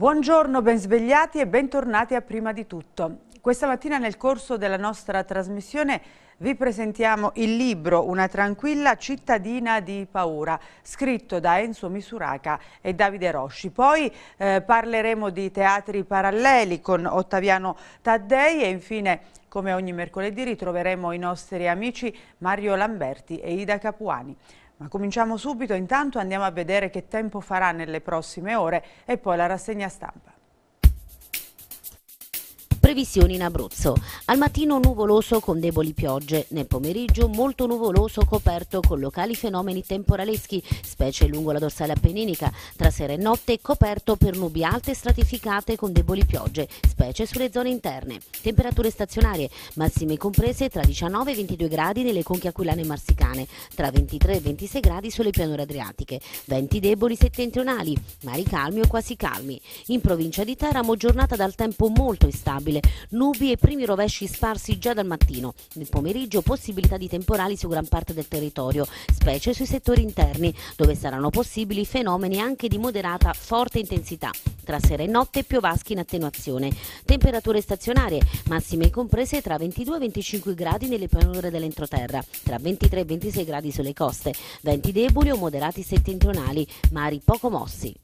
Buongiorno, ben svegliati e bentornati a Prima di Tutto. Questa mattina nel corso della nostra trasmissione vi presentiamo il libro Una tranquilla cittadina di paura, scritto da Enzo Misuraca e Davide Rosci. Poi eh, parleremo di teatri paralleli con Ottaviano Taddei e infine, come ogni mercoledì, ritroveremo i nostri amici Mario Lamberti e Ida Capuani. Ma cominciamo subito, intanto andiamo a vedere che tempo farà nelle prossime ore e poi la rassegna stampa. Previsioni in Abruzzo. Al mattino nuvoloso con deboli piogge, nel pomeriggio molto nuvoloso coperto con locali fenomeni temporaleschi, specie lungo la dorsale appenninica, tra sera e notte coperto per nubi alte stratificate con deboli piogge, specie sulle zone interne. Temperature stazionarie, massime comprese tra 19 e 22 gradi nelle conche aquilane marsicane, tra 23 e 26 gradi sulle pianure adriatiche, venti deboli settentrionali, mari calmi o quasi calmi. In provincia di Teramo giornata dal tempo molto instabile Mobile. Nubi e primi rovesci sparsi già dal mattino. Nel pomeriggio possibilità di temporali su gran parte del territorio, specie sui settori interni, dove saranno possibili fenomeni anche di moderata forte intensità. Tra sera e notte piovaschi in attenuazione. Temperature stazionarie, massime comprese tra 22 e 25 gradi nelle pianure dell'entroterra, tra 23 e 26 gradi sulle coste, venti deboli o moderati settentrionali, mari poco mossi.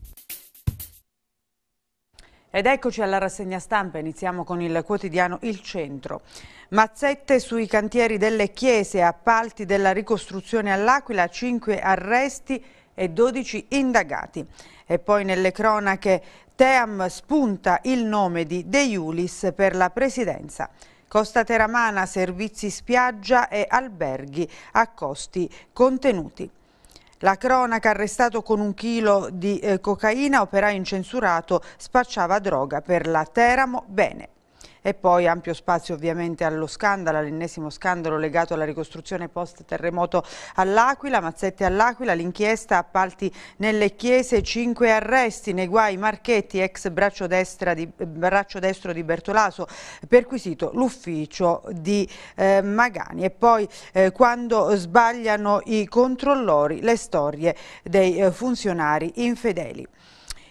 Ed eccoci alla rassegna stampa, iniziamo con il quotidiano Il Centro. Mazzette sui cantieri delle chiese, appalti della ricostruzione all'Aquila, 5 arresti e 12 indagati. E poi nelle cronache Team spunta il nome di De Iulis per la presidenza. Costa Teramana, servizi spiaggia e alberghi a costi contenuti. La cronaca arrestato con un chilo di eh, cocaina, operaio incensurato, spacciava droga per la Teramo Bene. E poi ampio spazio ovviamente allo scandalo, all'ennesimo scandalo legato alla ricostruzione post-terremoto all'Aquila, Mazzetti all'Aquila, l'inchiesta appalti nelle chiese, cinque arresti, nei guai Marchetti, ex braccio, di, braccio destro di Bertolaso, perquisito l'ufficio di eh, Magani. E poi eh, quando sbagliano i controllori, le storie dei eh, funzionari infedeli.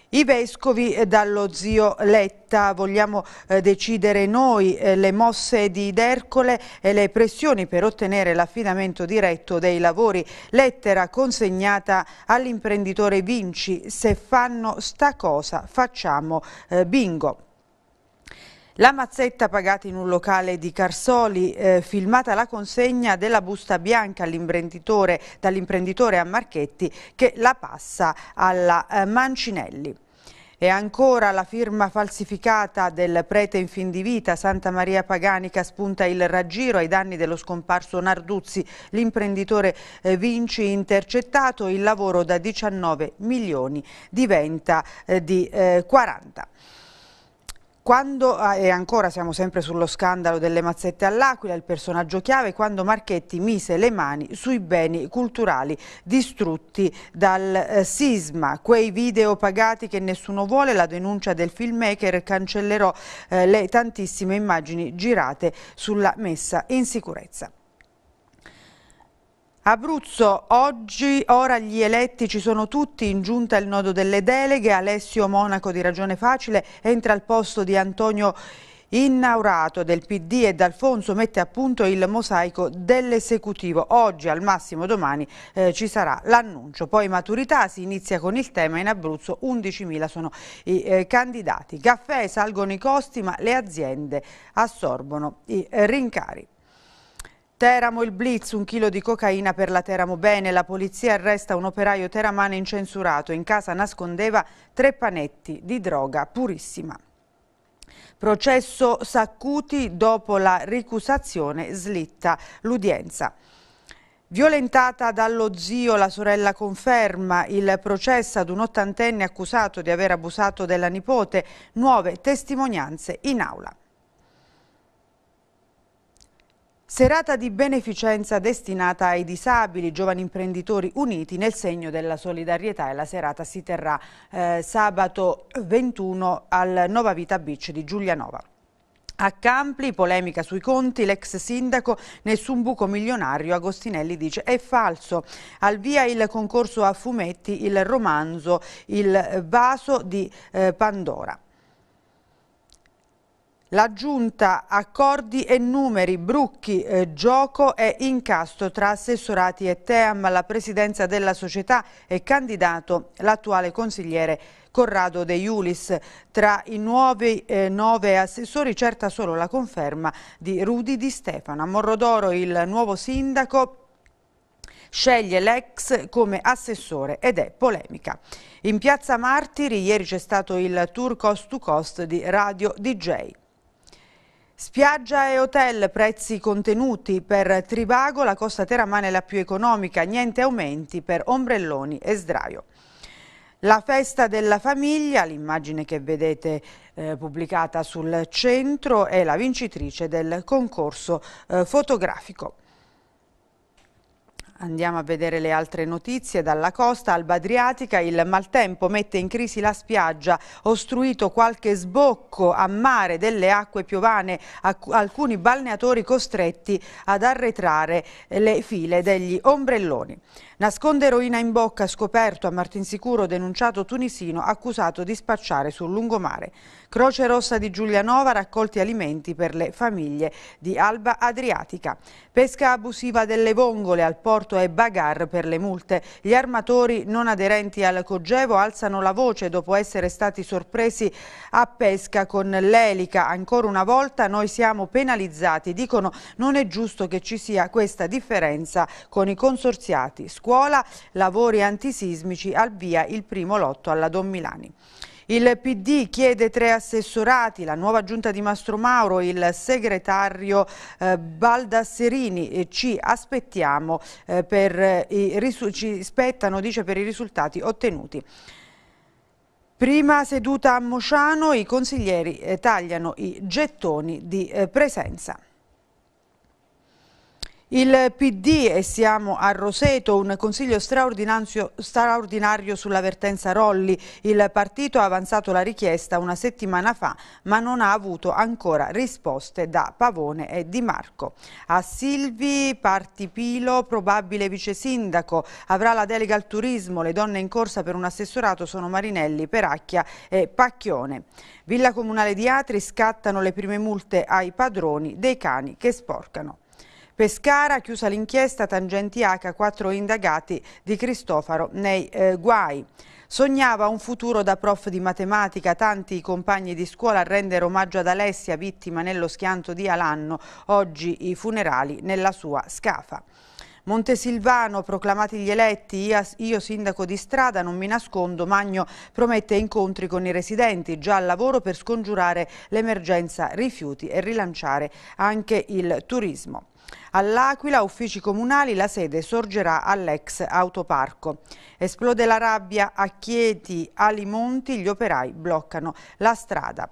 I vescovi eh, dallo zio Letta vogliamo eh, decidere noi eh, le mosse di Dercole e le pressioni per ottenere l'affidamento diretto dei lavori. Lettera consegnata all'imprenditore Vinci, se fanno sta cosa facciamo eh, bingo. La mazzetta pagata in un locale di Carsoli, eh, filmata la consegna della busta bianca dall'imprenditore a Marchetti che la passa alla eh, Mancinelli. E ancora la firma falsificata del prete in fin di vita Santa Maria Paganica spunta il raggiro ai danni dello scomparso Narduzzi, l'imprenditore eh, Vinci intercettato, il lavoro da 19 milioni diventa eh, di 40. Eh, quando, ah, e ancora siamo sempre sullo scandalo delle mazzette all'Aquila, il personaggio chiave, quando Marchetti mise le mani sui beni culturali distrutti dal eh, sisma. Quei video pagati che nessuno vuole, la denuncia del filmmaker, cancellerò eh, le tantissime immagini girate sulla messa in sicurezza. Abruzzo, oggi, ora gli eletti ci sono tutti, in giunta il nodo delle deleghe, Alessio Monaco di Ragione Facile entra al posto di Antonio Innaurato del PD e D'Alfonso mette a punto il mosaico dell'esecutivo. Oggi, al massimo domani, eh, ci sarà l'annuncio. Poi maturità, si inizia con il tema in Abruzzo, 11.000 sono i eh, candidati. Caffè, salgono i costi ma le aziende assorbono i eh, rincari. Teramo il blitz, un chilo di cocaina per la Teramo Bene. La polizia arresta un operaio teramano incensurato. In casa nascondeva tre panetti di droga purissima. Processo Saccuti dopo la ricusazione slitta l'udienza. Violentata dallo zio, la sorella conferma il processo ad un ottantenne accusato di aver abusato della nipote. Nuove testimonianze in aula. Serata di beneficenza destinata ai disabili, giovani imprenditori uniti nel segno della solidarietà e la serata si terrà eh, sabato 21 al Nova Vita Beach di Giulianova. A Campli, polemica sui conti, l'ex sindaco, nessun buco milionario, Agostinelli dice è falso. Al via il concorso a fumetti, il romanzo, il vaso di eh, Pandora. La giunta, accordi e numeri, brucchi, eh, gioco e incasto tra assessorati e Team la presidenza della società è candidato l'attuale consigliere Corrado De Iulis. Tra i nuovi eh, nove assessori certa solo la conferma di Rudi Di Stefano. A Morrodoro il nuovo sindaco sceglie l'ex come assessore ed è polemica. In piazza Martiri ieri c'è stato il tour cost to cost di Radio DJ. Spiaggia e hotel, prezzi contenuti per Trivago, la costa teramana è la più economica, niente aumenti per ombrelloni e sdraio. La festa della famiglia, l'immagine che vedete eh, pubblicata sul centro, è la vincitrice del concorso eh, fotografico. Andiamo a vedere le altre notizie. Dalla costa alba adriatica il maltempo mette in crisi la spiaggia, ostruito qualche sbocco a mare delle acque piovane, alcuni balneatori costretti ad arretrare le file degli ombrelloni. Nasconde eroina in bocca, scoperto a Martinsicuro denunciato tunisino accusato di spacciare sul lungomare. Croce Rossa di Giulianova raccolti alimenti per le famiglie di Alba Adriatica. Pesca abusiva delle vongole al porto e bagar per le multe. Gli armatori non aderenti al Cogevo alzano la voce dopo essere stati sorpresi a pesca con l'elica. Ancora una volta noi siamo penalizzati. Dicono non è giusto che ci sia questa differenza con i consorziati scuola, lavori antisismici, al via il primo lotto alla Don Milani. Il PD chiede tre assessorati, la nuova giunta di Mastro Mauro, il segretario eh, Baldasserini e eh, ci aspettiamo eh, per, eh, i, ci spettano, dice, per i risultati ottenuti. Prima seduta a Mociano, i consiglieri eh, tagliano i gettoni di eh, presenza. Il PD e siamo a Roseto, un consiglio straordinario sulla vertenza Rolli. Il partito ha avanzato la richiesta una settimana fa ma non ha avuto ancora risposte da Pavone e Di Marco. A Silvi Partipilo, probabile vice sindaco, avrà la delega al turismo. Le donne in corsa per un assessorato sono Marinelli, Peracchia e Pacchione. Villa Comunale di Atri scattano le prime multe ai padroni dei cani che sporcano. Pescara, chiusa l'inchiesta, tangenti H, quattro indagati di Cristofaro nei eh, guai. Sognava un futuro da prof di matematica, tanti compagni di scuola a rendere omaggio ad Alessia, vittima nello schianto di Alanno, oggi i funerali nella sua scafa. Montesilvano, proclamati gli eletti, io sindaco di strada, non mi nascondo, Magno promette incontri con i residenti, già al lavoro per scongiurare l'emergenza rifiuti e rilanciare anche il turismo. All'Aquila, uffici comunali, la sede sorgerà all'ex autoparco. Esplode la rabbia a Chieti, Alimonti, gli operai bloccano la strada.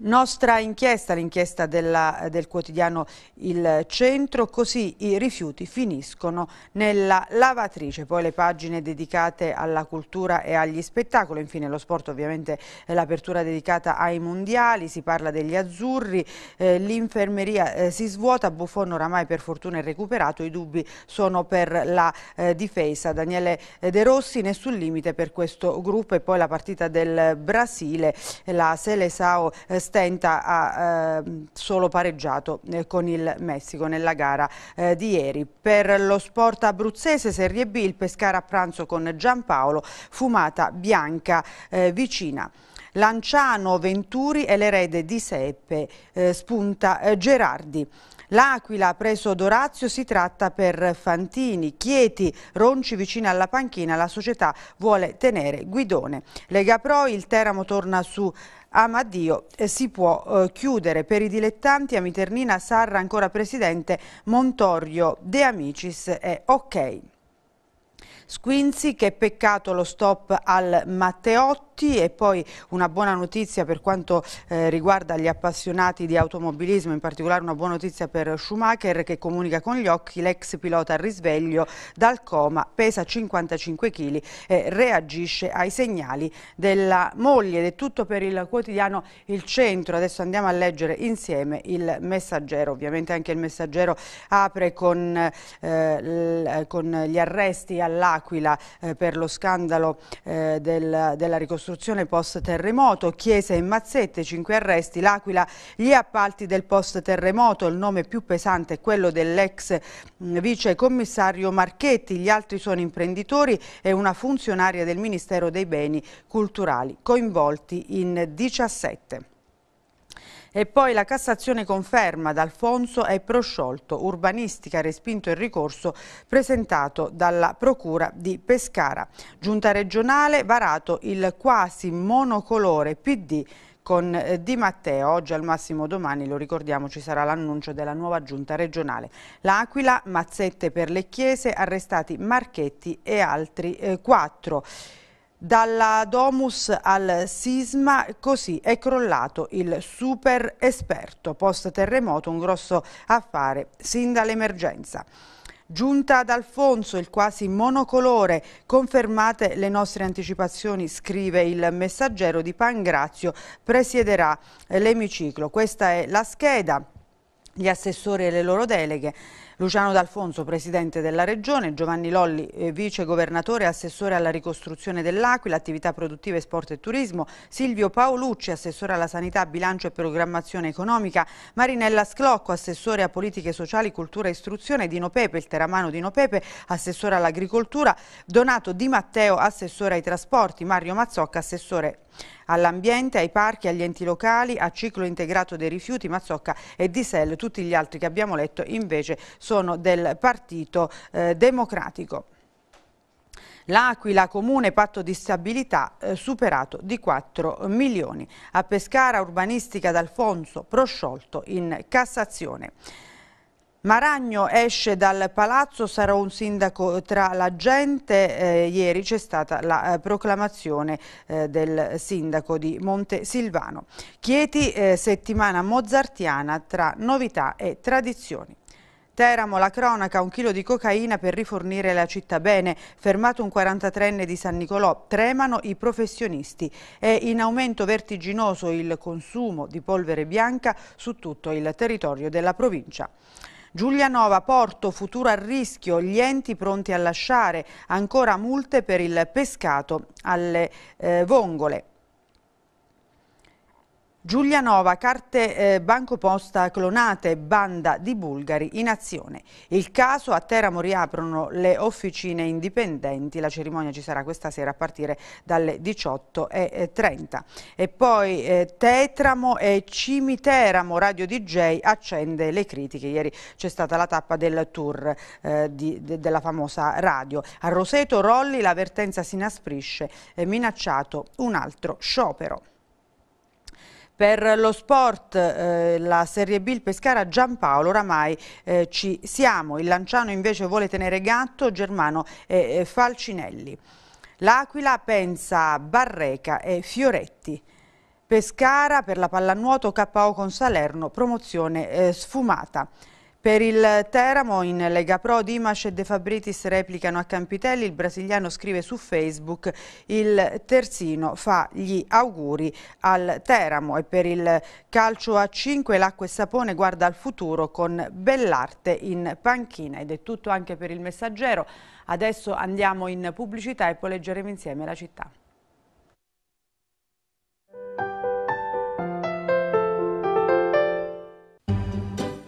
Nostra inchiesta, l'inchiesta del quotidiano Il Centro, così i rifiuti finiscono nella lavatrice. Poi le pagine dedicate alla cultura e agli spettacoli, infine lo sport ovviamente l'apertura dedicata ai mondiali, si parla degli azzurri, eh, l'infermeria eh, si svuota, Buffon oramai per fortuna è recuperato, i dubbi sono per la eh, difesa. Daniele eh, De Rossi nessun limite per questo gruppo e poi la partita del Brasile, la Seleção eh, stenta ha ehm, solo pareggiato eh, con il Messico nella gara eh, di ieri. Per lo sport abruzzese Serie B il Pescara a pranzo con Giampaolo, fumata bianca eh, vicina. Lanciano, Venturi e l'erede di Seppe, spunta Gerardi. L'Aquila ha preso Dorazio, si tratta per Fantini, Chieti, Ronci vicino alla panchina, la società vuole tenere Guidone. Lega Pro, il Teramo torna su Amadio eh, si può eh, chiudere. Per i dilettanti Amiternina, Sarra ancora presidente, Montorio De Amicis è ok. Squinzi, che peccato lo stop al Matteotti tutti e poi una buona notizia per quanto eh, riguarda gli appassionati di automobilismo, in particolare una buona notizia per Schumacher che comunica con gli occhi l'ex pilota al risveglio dal coma, pesa 55 kg e reagisce ai segnali della moglie ed è tutto per il quotidiano Il Centro. Adesso andiamo a leggere insieme il messaggero, ovviamente anche il messaggero apre con, eh, con gli arresti all'Aquila eh, per lo scandalo eh, del, della ricostruzione ricostruzione post-terremoto, chiese e mazzette, cinque arresti, l'Aquila, gli appalti del post-terremoto, il nome più pesante è quello dell'ex mm, vice commissario Marchetti, gli altri sono imprenditori e una funzionaria del Ministero dei Beni Culturali, coinvolti in 17. E poi la Cassazione conferma D'Alfonso è prosciolto, urbanistica respinto il ricorso presentato dalla Procura di Pescara. Giunta regionale varato il quasi monocolore PD con eh, Di Matteo. Oggi al massimo domani, lo ricordiamo, ci sarà l'annuncio della nuova giunta regionale. L'Aquila, mazzette per le chiese, arrestati Marchetti e altri eh, quattro. Dalla Domus al sisma, così è crollato il super esperto. Post terremoto, un grosso affare sin dall'emergenza. Giunta ad Alfonso, il quasi monocolore, confermate le nostre anticipazioni, scrive il messaggero di Pangrazio, presiederà l'emiciclo. Questa è la scheda, gli assessori e le loro deleghe Luciano D'Alfonso, presidente della Regione, Giovanni Lolli, eh, vice governatore e assessore alla ricostruzione dell'Aquila, attività produttive, sport e turismo, Silvio Paolucci, assessore alla sanità, bilancio e programmazione economica, Marinella Sclocco, assessore a politiche sociali, cultura e istruzione, Dino Pepe, il teramano Dino Pepe, assessore all'agricoltura, Donato Di Matteo, assessore ai trasporti, Mario Mazzocca, assessore all'ambiente, ai parchi, agli enti locali, a ciclo integrato dei rifiuti, Mazzocca e Disel, tutti gli altri che abbiamo letto invece sono sono del Partito eh, Democratico. L'Aquila Comune patto di stabilità eh, superato di 4 milioni. A Pescara urbanistica d'Alfonso prosciolto in Cassazione. Maragno esce dal palazzo, sarà un sindaco tra la gente, eh, ieri c'è stata la eh, proclamazione eh, del sindaco di Montesilvano. Chieti, eh, settimana mozartiana tra novità e tradizioni. Teramo, la cronaca, un chilo di cocaina per rifornire la città bene, fermato un 43enne di San Nicolò, tremano i professionisti. È in aumento vertiginoso il consumo di polvere bianca su tutto il territorio della provincia. Giulianova, Porto, futuro a rischio, gli enti pronti a lasciare, ancora multe per il pescato alle eh, vongole. Giulianova, carte eh, bancoposta clonate, banda di bulgari in azione. Il caso a Teramo riaprono le officine indipendenti, la cerimonia ci sarà questa sera a partire dalle 18.30. E poi eh, Tetramo e Cimiteramo, Radio DJ accende le critiche. Ieri c'è stata la tappa del tour eh, di, de, della famosa radio. A Roseto Rolli l'avvertenza si inasprisce, eh, minacciato un altro sciopero. Per lo sport, eh, la Serie B, il Pescara, Giampaolo, oramai eh, ci siamo. Il Lanciano invece vuole tenere gatto, Germano e Falcinelli. L'Aquila pensa Barreca e Fioretti. Pescara per la pallanuoto KO con Salerno, promozione eh, sfumata. Per il Teramo in Lega Pro Dimash e De Fabritis replicano a Campitelli, il brasiliano scrive su Facebook il terzino fa gli auguri al Teramo e per il calcio a 5 l'acqua e sapone guarda al futuro con Bellarte in panchina ed è tutto anche per il messaggero. Adesso andiamo in pubblicità e poi leggeremo insieme la città.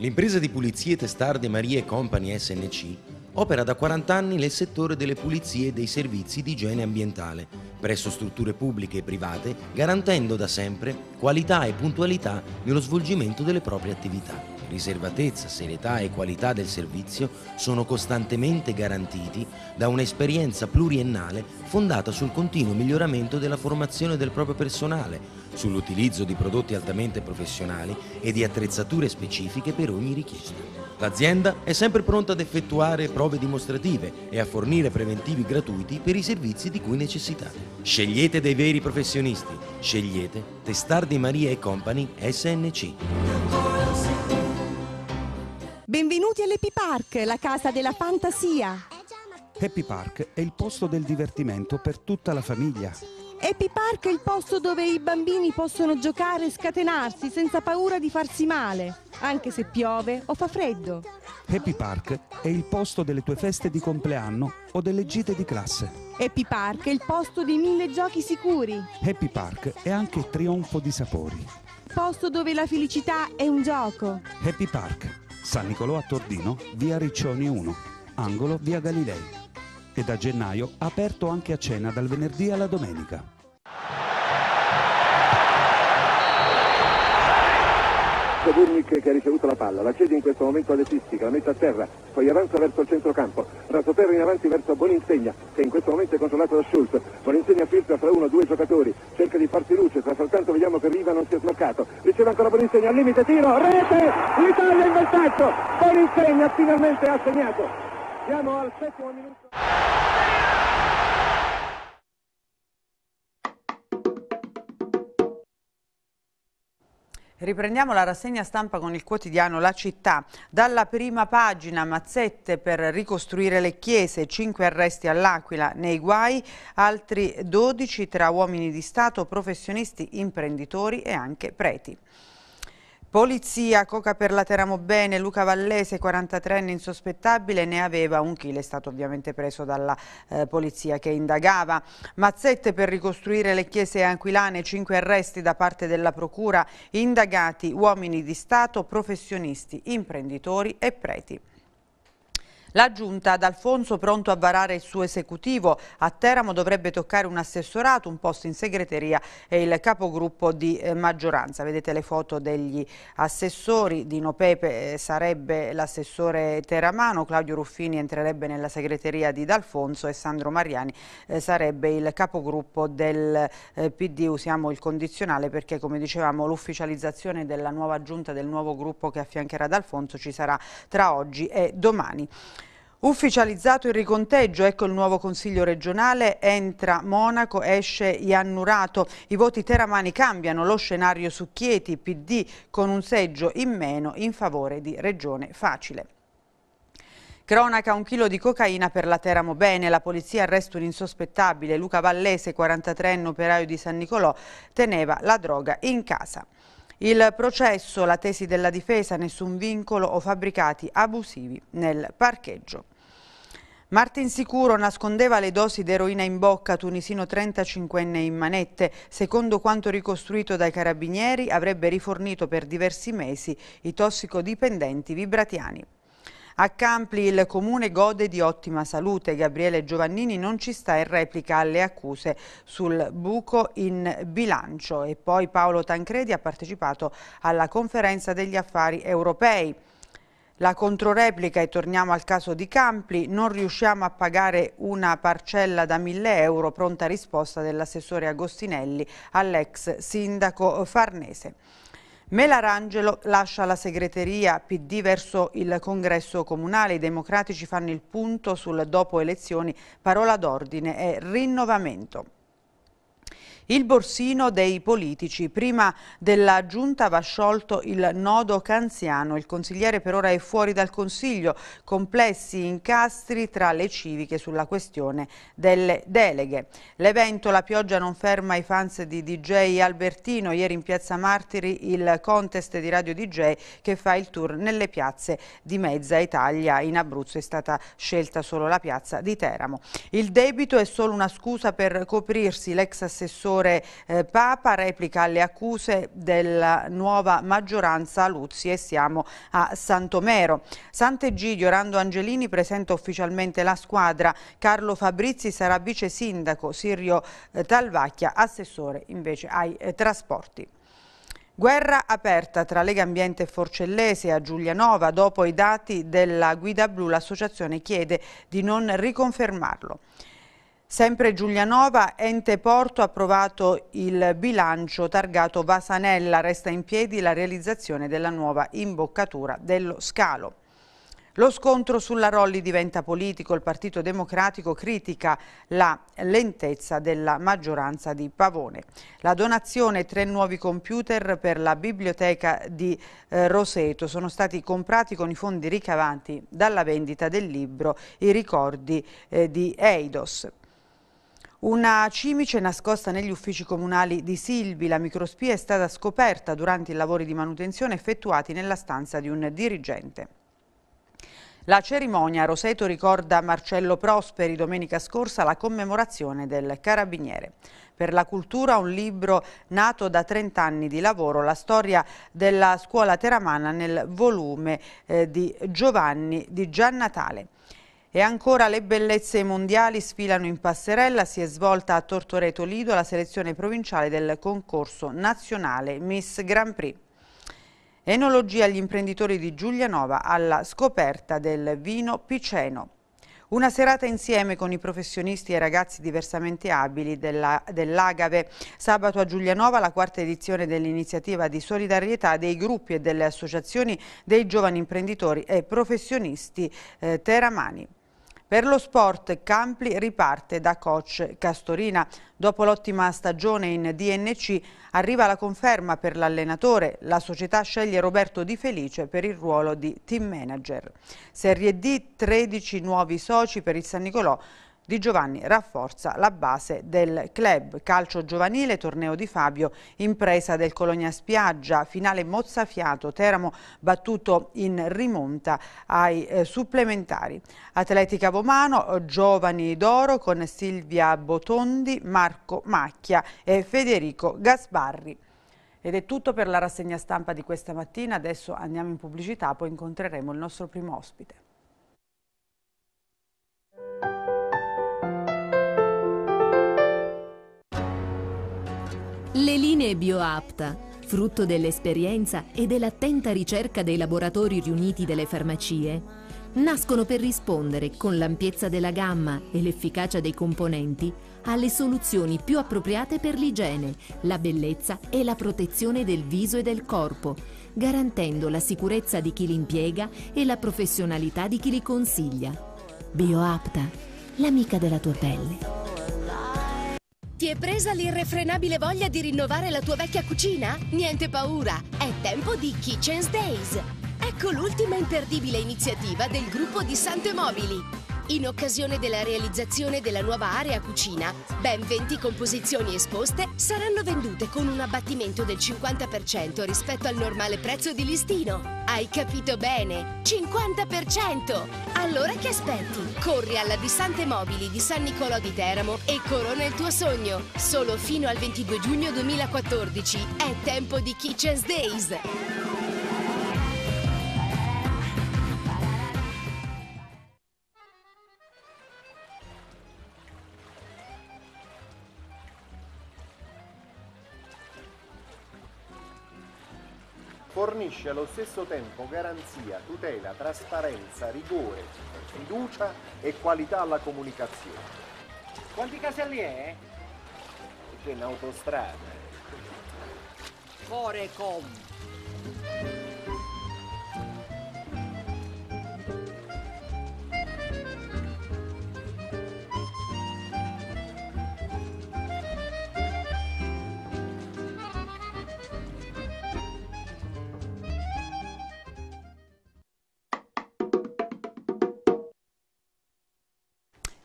L'impresa di pulizie testarde Marie Company SNC opera da 40 anni nel settore delle pulizie e dei servizi di igiene ambientale presso strutture pubbliche e private, garantendo da sempre qualità e puntualità nello svolgimento delle proprie attività riservatezza, serietà e qualità del servizio sono costantemente garantiti da un'esperienza pluriennale fondata sul continuo miglioramento della formazione del proprio personale, sull'utilizzo di prodotti altamente professionali e di attrezzature specifiche per ogni richiesta. L'azienda è sempre pronta ad effettuare prove dimostrative e a fornire preventivi gratuiti per i servizi di cui necessitate. Scegliete dei veri professionisti, scegliete Testardi Maria e Company SNC. Benvenuti all'Happy Park, la casa della fantasia. Happy Park è il posto del divertimento per tutta la famiglia. Happy Park è il posto dove i bambini possono giocare e scatenarsi senza paura di farsi male, anche se piove o fa freddo. Happy Park è il posto delle tue feste di compleanno o delle gite di classe. Happy Park è il posto dei mille giochi sicuri. Happy Park è anche il trionfo di sapori. Posto dove la felicità è un gioco. Happy Park San Nicolò a Tordino, via Riccioni 1, angolo via Galilei. E da gennaio aperto anche a cena dal venerdì alla domenica. Marco Burnic che ha ricevuto la palla, la cede in questo momento alle Fistica, la mette a terra, poi avanza verso il centrocampo, Rasoterra in avanti verso Boninsegna che in questo momento è controllato da Schultz, Boninsegna filtra fra uno o due giocatori, cerca di farsi luce, tra soltanto vediamo che Riva non si è sbloccato, riceve ancora Boninsegna, al limite tiro, rete, l'Italia in vantaggio, Boninsegna finalmente ha segnato, siamo al settimo minuto. Riprendiamo la rassegna stampa con il quotidiano La Città. Dalla prima pagina mazzette per ricostruire le chiese, 5 arresti all'Aquila nei guai, altri 12 tra uomini di Stato, professionisti, imprenditori e anche preti. Polizia, coca per la Teramobene, Luca Vallese, 43enne insospettabile, ne aveva un chilo, è stato ovviamente preso dalla eh, polizia che indagava. Mazzette per ricostruire le chiese anquilane, 5 arresti da parte della procura, indagati uomini di Stato, professionisti, imprenditori e preti. La giunta d'Alfonso pronto a varare il suo esecutivo. A Teramo dovrebbe toccare un assessorato, un posto in segreteria e il capogruppo di eh, maggioranza. Vedete le foto degli assessori. Dino Pepe eh, sarebbe l'assessore teramano, Claudio Ruffini entrerebbe nella segreteria di D'Alfonso e Sandro Mariani eh, sarebbe il capogruppo del PD. Usiamo il condizionale perché, come dicevamo, l'ufficializzazione della nuova giunta, del nuovo gruppo che affiancherà D'Alfonso ci sarà tra oggi e domani. Ufficializzato il riconteggio, ecco il nuovo Consiglio regionale, entra Monaco, esce Iannurato. I voti teramani cambiano lo scenario su Chieti, PD con un seggio in meno in favore di Regione Facile. Cronaca un chilo di cocaina per la Teramo Bene, la polizia arresta un insospettabile, Luca Vallese, 43enne operaio di San Nicolò, teneva la droga in casa. Il processo, la tesi della difesa, nessun vincolo o fabbricati abusivi nel parcheggio. Martin Sicuro nascondeva le dosi d'eroina in bocca, tunisino 35enne in manette. Secondo quanto ricostruito dai carabinieri, avrebbe rifornito per diversi mesi i tossicodipendenti vibratiani. A Campli il comune gode di ottima salute. Gabriele Giovannini non ci sta in replica alle accuse sul buco in bilancio. E poi Paolo Tancredi ha partecipato alla conferenza degli affari europei. La controreplica, e torniamo al caso di Campli, non riusciamo a pagare una parcella da 1000 euro, pronta risposta dell'assessore Agostinelli all'ex sindaco Farnese. Melarangelo lascia la segreteria PD verso il congresso comunale. I democratici fanno il punto sul dopo elezioni, parola d'ordine e rinnovamento. Il borsino dei politici. Prima della giunta va sciolto il nodo canziano. Il consigliere per ora è fuori dal Consiglio. Complessi incastri tra le civiche sulla questione delle deleghe. L'evento La pioggia non ferma i fans di DJ Albertino. Ieri in Piazza Martiri il contest di Radio DJ che fa il tour nelle piazze di mezza Italia. In Abruzzo è stata scelta solo la piazza di Teramo. Il debito è solo una scusa per coprirsi. L'ex assessore senatore eh, Papa replica alle accuse della nuova maggioranza Luzzi e siamo a Santomero. Sant'Egidio Rando Angelini presenta ufficialmente la squadra, Carlo Fabrizi sarà vice sindaco, Sirio eh, Talvacchia assessore invece ai eh, trasporti. Guerra aperta tra Lega Ambiente e Forcellese a Giulianova, dopo i dati della Guida Blu l'associazione chiede di non riconfermarlo. Sempre Giulianova, ente porto ha approvato il bilancio targato Vasanella, resta in piedi la realizzazione della nuova imboccatura dello scalo. Lo scontro sulla Rolli diventa politico, il Partito Democratico critica la lentezza della maggioranza di Pavone. La donazione tre nuovi computer per la biblioteca di eh, Roseto sono stati comprati con i fondi ricavati dalla vendita del libro I ricordi eh, di Eidos. Una cimice nascosta negli uffici comunali di Silvi. La microspia è stata scoperta durante i lavori di manutenzione effettuati nella stanza di un dirigente. La cerimonia Roseto ricorda Marcello Prosperi domenica scorsa la commemorazione del carabiniere. Per la cultura un libro nato da 30 anni di lavoro, la storia della scuola teramana nel volume eh, di Giovanni di Giannatale. E ancora le bellezze mondiali sfilano in passerella, si è svolta a Tortoreto Lido la selezione provinciale del concorso nazionale Miss Grand Prix. Enologia agli imprenditori di Giulianova alla scoperta del vino piceno. Una serata insieme con i professionisti e ragazzi diversamente abili dell'Agave. Dell Sabato a Giulianova la quarta edizione dell'iniziativa di solidarietà dei gruppi e delle associazioni dei giovani imprenditori e professionisti eh, teramani. Per lo sport Campli riparte da coach Castorina. Dopo l'ottima stagione in DNC arriva la conferma per l'allenatore. La società sceglie Roberto Di Felice per il ruolo di team manager. Serie D 13 nuovi soci per il San Nicolò di Giovanni rafforza la base del club. Calcio giovanile, torneo di Fabio, impresa del Colonia Spiaggia, finale mozzafiato, Teramo battuto in rimonta ai eh, supplementari. Atletica Vomano, giovani d'oro con Silvia Botondi, Marco Macchia e Federico Gasbarri. Ed è tutto per la rassegna stampa di questa mattina, adesso andiamo in pubblicità, poi incontreremo il nostro primo ospite. Le linee BioApta, frutto dell'esperienza e dell'attenta ricerca dei laboratori riuniti delle farmacie, nascono per rispondere con l'ampiezza della gamma e l'efficacia dei componenti alle soluzioni più appropriate per l'igiene, la bellezza e la protezione del viso e del corpo, garantendo la sicurezza di chi li impiega e la professionalità di chi li consiglia. BioApta, l'amica della tua pelle. Ti è presa l'irrefrenabile voglia di rinnovare la tua vecchia cucina? Niente paura, è tempo di Kitchen's Days. Ecco l'ultima imperdibile iniziativa del gruppo di Sante Mobili in occasione della realizzazione della nuova area cucina, ben 20 composizioni esposte saranno vendute con un abbattimento del 50% rispetto al normale prezzo di listino. Hai capito bene? 50%! Allora che aspetti? Corri alla Dissante Mobili di San Nicolò di Teramo e corona il tuo sogno. Solo fino al 22 giugno 2014 è tempo di Kitchens Days. fornisce allo stesso tempo garanzia, tutela, trasparenza, rigore, fiducia e qualità alla comunicazione. Quanti caselli è? Perché in autostrada. Corecom.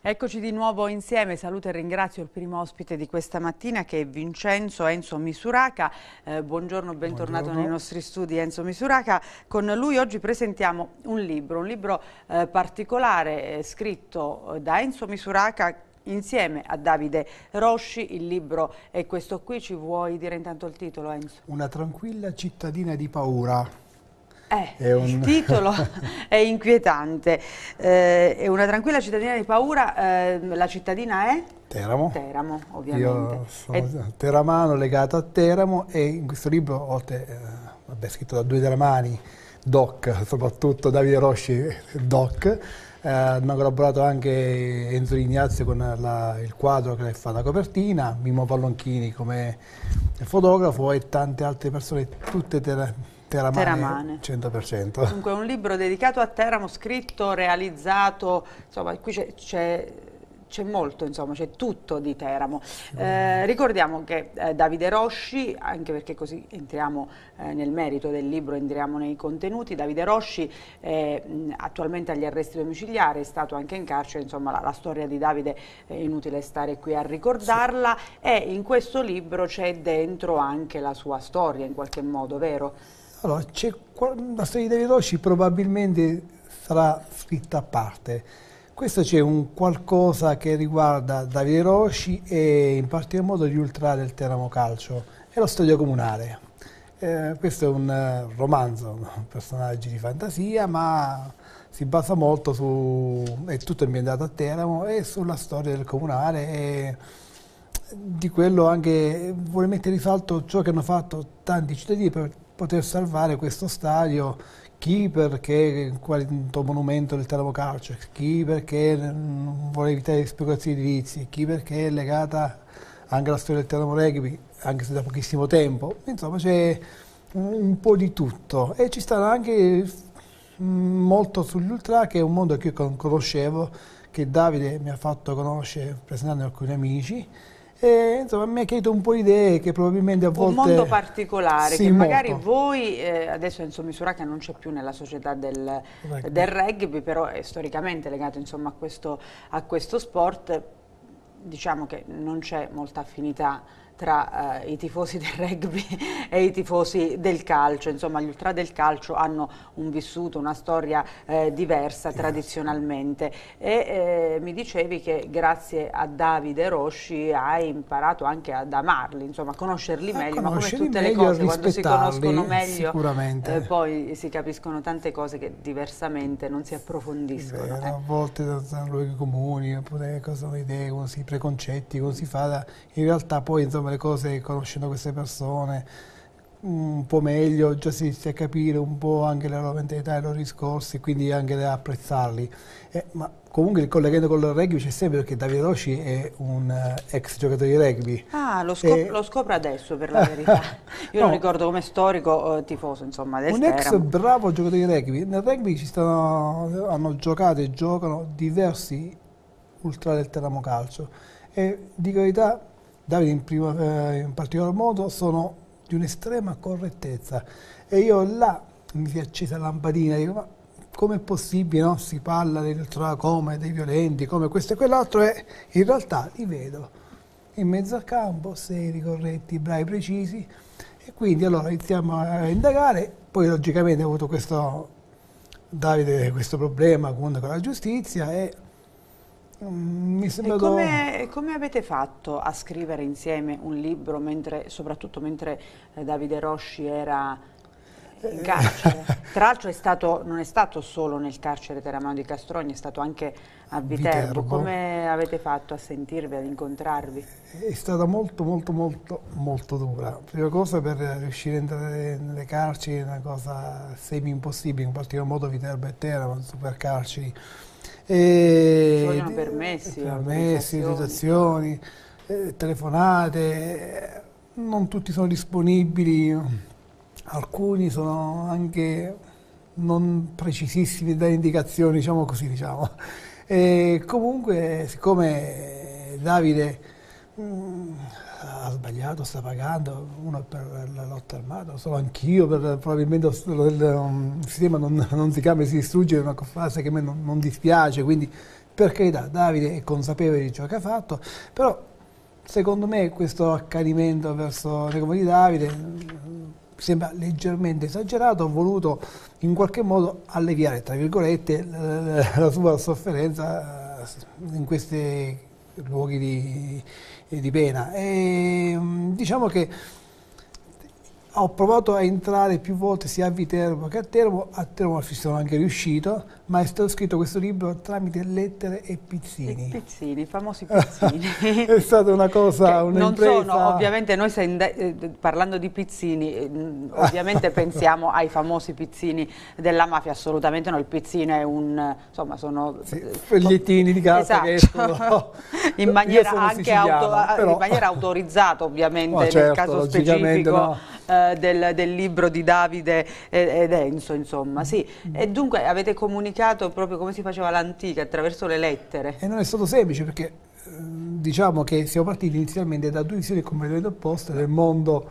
Eccoci di nuovo insieme, saluto e ringrazio il primo ospite di questa mattina che è Vincenzo Enzo Misuraca. Eh, buongiorno, bentornato buongiorno. nei nostri studi Enzo Misuraca. Con lui oggi presentiamo un libro, un libro eh, particolare eh, scritto eh, da Enzo Misuraca insieme a Davide Rosci. Il libro è questo qui, ci vuoi dire intanto il titolo Enzo? Una tranquilla cittadina di paura eh, un... Il titolo è inquietante. Eh, è una tranquilla cittadina di paura, eh, la cittadina è? Teramo. Teramo, ovviamente. Io sono e... teramano legato a Teramo e in questo libro, ho te, eh, vabbè, scritto da due teramani, Doc, soprattutto Davide Rosci, Doc, eh, hanno collaborato anche Enzo Ignazio con la, il quadro che fa la copertina, Mimo Pallonchini come fotografo e tante altre persone, tutte teramani Teramane, Teramane. 100%. Dunque un libro dedicato a Teramo, scritto, realizzato, insomma qui c'è c'è molto, insomma, c'è tutto di Teramo. Eh, ricordiamo che eh, Davide Rosci, anche perché così entriamo eh, nel merito del libro, entriamo nei contenuti, Davide Rosci è attualmente agli arresti domiciliari, è stato anche in carcere, insomma, la, la storia di Davide è inutile stare qui a ricordarla sì. e in questo libro c'è dentro anche la sua storia in qualche modo, vero? Allora, la storia di dei Rossi probabilmente sarà scritta a parte. Questo c'è un qualcosa che riguarda Davide Rossi e in particolar modo gli ultra del Teramo Calcio e lo stadio comunale. Eh, questo è un eh, romanzo, un personaggio di fantasia, ma si basa molto su... è tutto ambientato a Teramo e sulla storia del comunale e di quello anche vuole mettere in risalto ciò che hanno fatto tanti cittadini per poter salvare questo stadio, chi perché in quanto monumento del Teramo Calcio, chi perché mm, vuole evitare le speculazioni edilizie, chi perché è legata anche alla storia del Teramo Rugby, anche se da pochissimo tempo, insomma c'è un po' di tutto e ci stanno anche mm, molto sull'ultra che è un mondo che io conoscevo, che Davide mi ha fatto conoscere presentando alcuni amici e, insomma, mi ha chiesto un po' di idee che probabilmente a volte... Un mondo particolare, che magari molto. voi, eh, adesso Enzo Misuraca non c'è più nella società del, ecco. del, rugby, però è storicamente legato insomma, a, questo, a questo sport, diciamo che non c'è molta affinità tra eh, i tifosi del rugby e i tifosi del calcio, insomma gli ultra del calcio hanno un vissuto, una storia eh, diversa sì. tradizionalmente e eh, mi dicevi che grazie a Davide Rosci hai imparato anche ad amarli, insomma a conoscerli a meglio, ma come tutte le cose quando si conoscono meglio sicuramente. Eh, poi si capiscono tante cose che diversamente non si approfondiscono. Vero, eh. a volte sono luoghi comuni, oppure cosa sono idee, con si preconcetti, cosa si fa, in realtà poi insomma insomma, le cose conoscendo queste persone mm, un po' meglio, già si inizia a capire un po' anche la loro mentalità, i loro discorsi, quindi anche da apprezzarli. Eh, ma comunque il collegamento con il rugby c'è sempre perché Davide Rossi è un eh, ex giocatore di rugby. Ah, lo, scop e... Eh, lo scopro adesso per la verità. Io no. lo ricordo come storico eh, tifoso, insomma. Un ex era... bravo giocatore di rugby. Nel rugby ci stanno, hanno giocato e giocano diversi ultra del teramo calcio. E di verità, Davide in, prima, eh, in particolar modo sono di un'estrema correttezza e io là mi si è accesa la lampadina, dico ma com'è possibile, no? si parla del come, dei violenti, come questo e quell'altro e in realtà li vedo in mezzo al campo, seri, corretti, bravi, precisi e quindi allora iniziamo a indagare, poi logicamente ho avuto questo Davide questo problema con la giustizia e Mm, mi sembra e come, come, avete fatto a scrivere insieme un libro, mentre, soprattutto mentre eh, Davide Rosci era in eh, carcere? Eh. Tra l'altro non è stato solo nel carcere Teramano di Castrogna, è stato anche a Viterbo. Viterbo. Come avete fatto a sentirvi, ad incontrarvi? È stata molto, molto, molto, molto dura. Prima cosa per riuscire a entrare nelle carceri è una cosa semi impossibile, in particolar modo Viterbo e Teramo, super carceri e, eh, permessi, permessi dotazioni, eh, telefonate, eh, non tutti sono disponibili, alcuni sono anche non precisissimi da indicazioni, diciamo così, diciamo. E eh, comunque, siccome Davide mh, mm, sbagliato, sta pagando, uno per la lotta armata, lo so anch'io, per, probabilmente um, il sistema non, non, si cambia, si distrugge, è una fase che a me non, non dispiace, quindi per carità Davide è consapevole di ciò che ha fatto, però secondo me questo accanimento verso nei confronti di Davide mm, sembra leggermente esagerato, ha voluto in qualche modo alleviare, tra virgolette, la sua sofferenza eh, in questi luoghi di di pena. E, ehm, diciamo che ho provato a entrare più volte sia a Viterbo che a Termo, a Termo ci sono anche riuscito, ma è stato scritto questo libro tramite lettere e pizzini. E pizzini, famosi pizzini. è stata una cosa, un'impresa... Non sono, ovviamente noi eh, parlando di pizzini, eh, ovviamente pensiamo ai famosi pizzini della mafia, assolutamente no, il pizzino è un, insomma sono... Sì, fogliettini di casa esatto. che in maniera anche auto, però. in maniera autorizzata ovviamente, certo, nel caso specifico. No eh, del, del, libro di Davide ed Enzo, insomma, sì. E dunque avete comunicato proprio come si faceva l'antica, attraverso le lettere. E non è stato semplice perché eh, diciamo che siamo partiti inizialmente da due visioni completamente opposte del mondo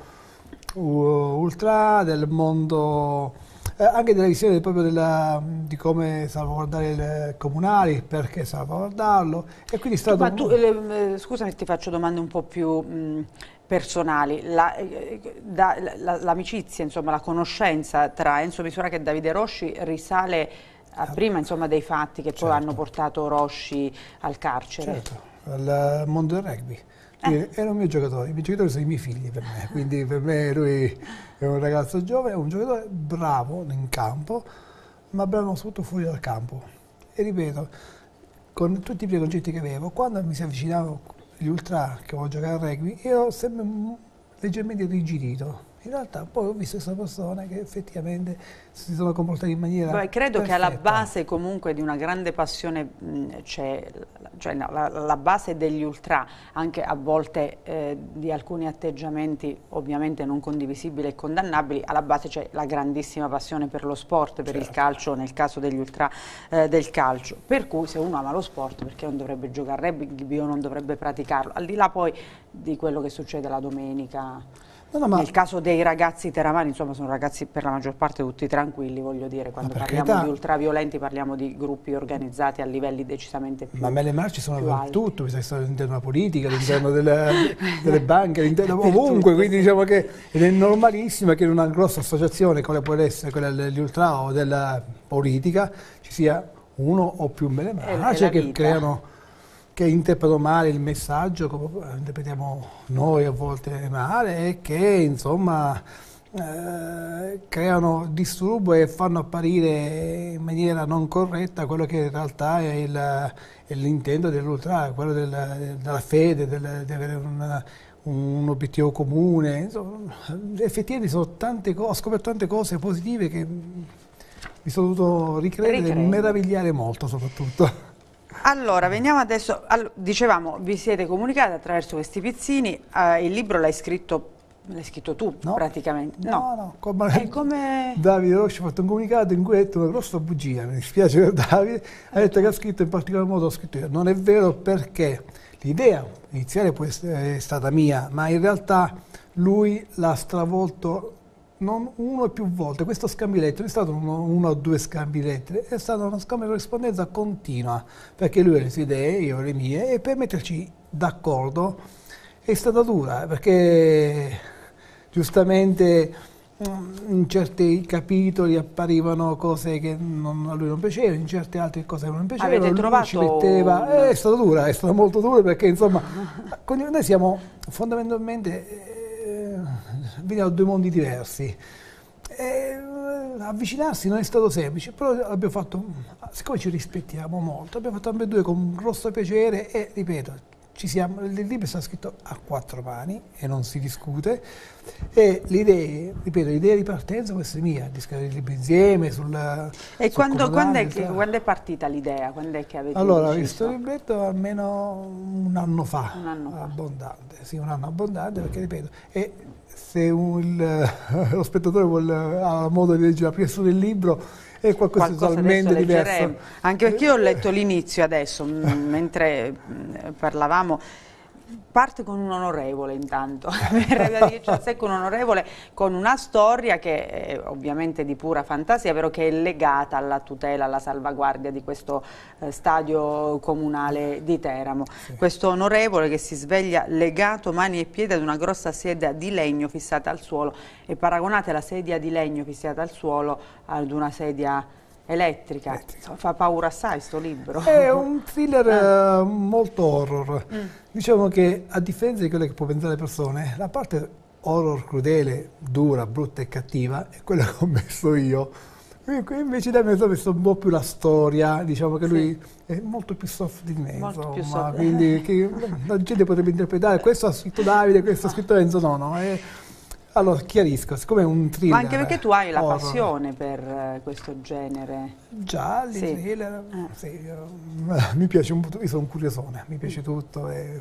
ultra, del mondo... Eh, anche della visione proprio della, di come salvaguardare il comunale, perché salvaguardarlo. E quindi è stato... Tu, tu, eh, eh scusami se ti faccio domande un po' più mh, mm, personali, l'amicizia, eh, la, la, la, la conoscenza tra Enzo Misura e Davide Rosci risale a prima insomma, dei fatti che certo. poi hanno portato Rosci al carcere. Certo, al eh, mondo del rugby. Eh. Era un mio giocatore, i miei giocatori sono i miei figli per me, quindi per me lui è un ragazzo giovane, è un giocatore bravo in campo, ma bravo soprattutto fuori dal campo. E ripeto, con tutti i preconcetti che avevo, quando mi si avvicinavo gli ultra che vogliono giocare al rugby, ho sempre leggermente rigidito in realtà poi ho visto queste persone che effettivamente si sono comportate in maniera Beh, Credo perfetta. che alla base comunque di una grande passione c'è, cioè la, la, base degli ultra, anche a volte eh, di alcuni atteggiamenti ovviamente non condivisibili e condannabili, alla base c'è la grandissima passione per lo sport, per certo. il calcio, nel caso degli ultra eh, del calcio. Per cui se uno ama lo sport perché non dovrebbe giocare a rugby o non dovrebbe praticarlo, al di là poi di quello che succede la domenica. No, no, ma... Nel caso dei ragazzi teramani, insomma, sono ragazzi per la maggior parte tutti tranquilli, voglio dire, quando parliamo età... di ultraviolenti parliamo di gruppi organizzati a livelli decisamente più Ma me le marce sono dappertutto, mi sa che sono all'interno della politica, all'interno delle, delle, banche, all'interno ovunque, quindi diciamo che è normalissimo che in una grossa associazione, come può essere quella degli ultra o della politica, ci sia uno o più me le eh, marce che vita. creano che interpretano male il messaggio, come interpretiamo noi a volte male, e che insomma eh, creano disturbo e fanno apparire in maniera non corretta quello che in realtà è, il, è l'intento dell'ultra, quello della, della fede, del, di avere una, un obiettivo comune. Insomma, effettivamente ho scoperto tante cose positive che mi sono dovuto ricredere e meravigliare molto soprattutto. Allora, veniamo adesso, all dicevamo, vi siete comunicati attraverso questi pizzini, eh, il libro l'hai scritto L'hai scritto tu no. praticamente? No, no, no come, come... Davide Rossi ha fatto un comunicato in cui ha detto una grossa bugia, mi dispiace per Davide, ha detto che ha scritto in particolar modo, ho scritto io. Non è vero perché l'idea iniziale essere, è stata mia, ma in realtà lui l'ha stravolto non uno e più volte, questo scambio di lettere, è stato uno, uno, o due scambi di lettere, è stato uno scambio di corrispondenza continua, perché lui ha le sue idee, io le mie, e per metterci d'accordo è stata dura, perché giustamente mm, in certi capitoli apparivano cose che non, a lui non piacevano, in certe altre cose che non piacevano. Avete trovato... Ci metteva, eh, è stata dura, è stata molto dura perché insomma, noi siamo fondamentalmente... Eh, veniamo da due mondi diversi. E avvicinarsi non è stato semplice, però abbiamo fatto, siccome ci rispettiamo molto, abbiamo fatto ambedue con un grosso piacere e, ripeto, ci siamo, il libro sta scritto a quattro mani e non si discute e le idee, ripeto, l'idea di partenza questa è mia, di scrivere il libro insieme sulla, E sul quando, quando, è che, quando, è partita l'idea? Quando è che avete Allora, questo libretto almeno un anno fa, un anno abbondante, sì un anno abbondante perché ripeto, è, se un, il, lo spettatore vuole, ha modo di leggere la presso del libro è qualcosa, qualcosa totalmente diverso. Anche perché io ho letto l'inizio adesso, mentre parlavamo parte con un onorevole intanto, a cioè un onorevole con una storia che è eh, ovviamente di pura fantasia, però che è legata alla tutela, alla salvaguardia di questo eh, stadio comunale di Teramo. Sì. Questo onorevole che si sveglia legato mani e piedi ad una grossa sedia di legno fissata al suolo e paragonate la sedia di legno fissata al suolo ad una sedia elettrica. elettrica. Fa paura assai sto libro. È un thriller uh, molto horror. Mm. Diciamo che a differenza di quello che può pensare le persone, la parte horror crudele, dura, brutta e cattiva è quella che ho messo io. invece da me ho messo un po' più la storia, diciamo che sì. lui è molto più soft di me, molto insomma, quindi la gente potrebbe interpretare questo ha scritto Davide, questo ha scritto Enzo, no, no, è, allora, chiarisco, siccome è un thriller... Ma anche perché tu hai la horror. Oh, passione per eh, questo genere. Già, sì. thriller, eh. sì, io, mi piace un po', io sono un curiosone, mi piace mm. tutto e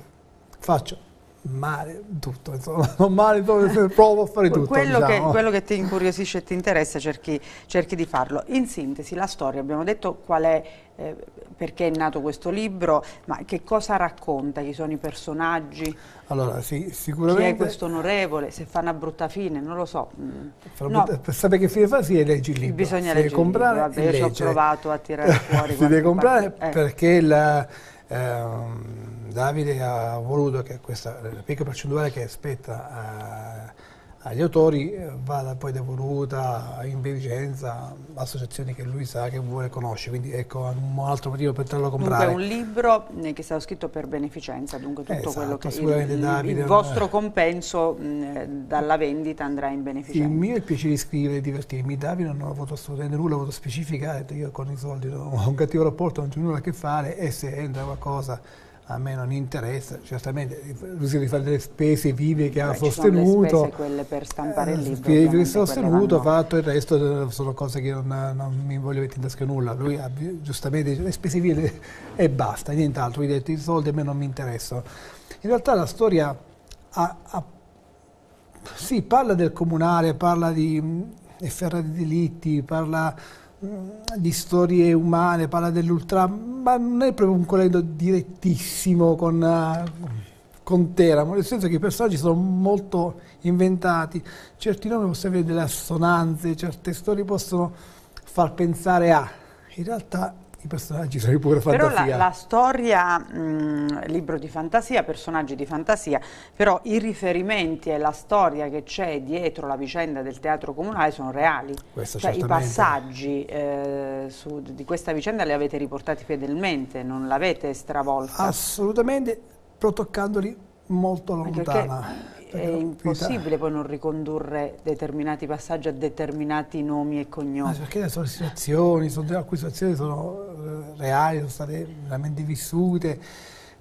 faccio male tutto, insomma, non male, provo a fare tutto. Quello, diciamo. che, quello che, ti incuriosisce e ti interessa cerchi, cerchi, di farlo. In sintesi, la storia, abbiamo detto qual è, eh, perché è nato questo libro, ma che cosa racconta? Chi sono i personaggi? Allora, sì, sicuramente... Chi è questo onorevole? Se fa una brutta fine, non lo so. Mm. No. Per sapere che fine fa si sì, legge il libro. Bisogna si leggere comprare, il libro, vabbè, io ho provato a tirare fuori. si deve comprare parte. Eh. perché la... Ehm, Davide ha voluto che questa picca percentuale che spetta agli autori eh, vada poi devoluta in beneficenza associazioni che lui sa, che vuole conoscere quindi ecco un altro motivo per poterlo comprare. Dunque è un libro eh, che è stato scritto per beneficenza, dunque tutto esatto, quello che il, Davide, il eh. vostro compenso mh, dalla vendita andrà in beneficenza. Il mio è il piacere di scrivere e divertirmi, Davide non ho avuto assolutamente nulla, ho avuto specifica, io con i soldi ho un cattivo rapporto, non c'è nulla a che fare e se entra qualcosa a me non interessa, certamente lui si rifà delle spese vive che Beh, ha sostenuto. sono spese quelle per stampare il eh, libro. Che ha sostenuto, fatto il resto eh, sono cose che non, eh, non mi voglio mettere in tasca nulla. Lui ha, giustamente dice le spese vive e basta, nient'altro, gli ha detto i soldi a me non mi interessano. In realtà la storia ha, ha, sì, parla del comunale, parla di efferrati delitti, parla Mm, di storie umane, parla dell'ultra, ma non è proprio un collegamento direttissimo con, uh, con Teramo, nel senso che i personaggi sono molto inventati, certi nomi possono avere delle assonanze, certe storie possono far pensare a, in realtà i personaggi sono di pura però fantasia. La, la storia, mh, mm, libro di fantasia, personaggi di fantasia, però i riferimenti e la storia che c'è dietro la vicenda del teatro comunale sono reali. Questo cioè certamente. i passaggi eh, su, di questa vicenda li avete riportati fedelmente, non l'avete stravolta? Assolutamente, protoccandoli molto lontana è impossibile poi non ricondurre determinati passaggi a determinati nomi e cognomi. Ma perché sono situazioni, sono, alcune situazioni sono eh, reali, sono state veramente vissute,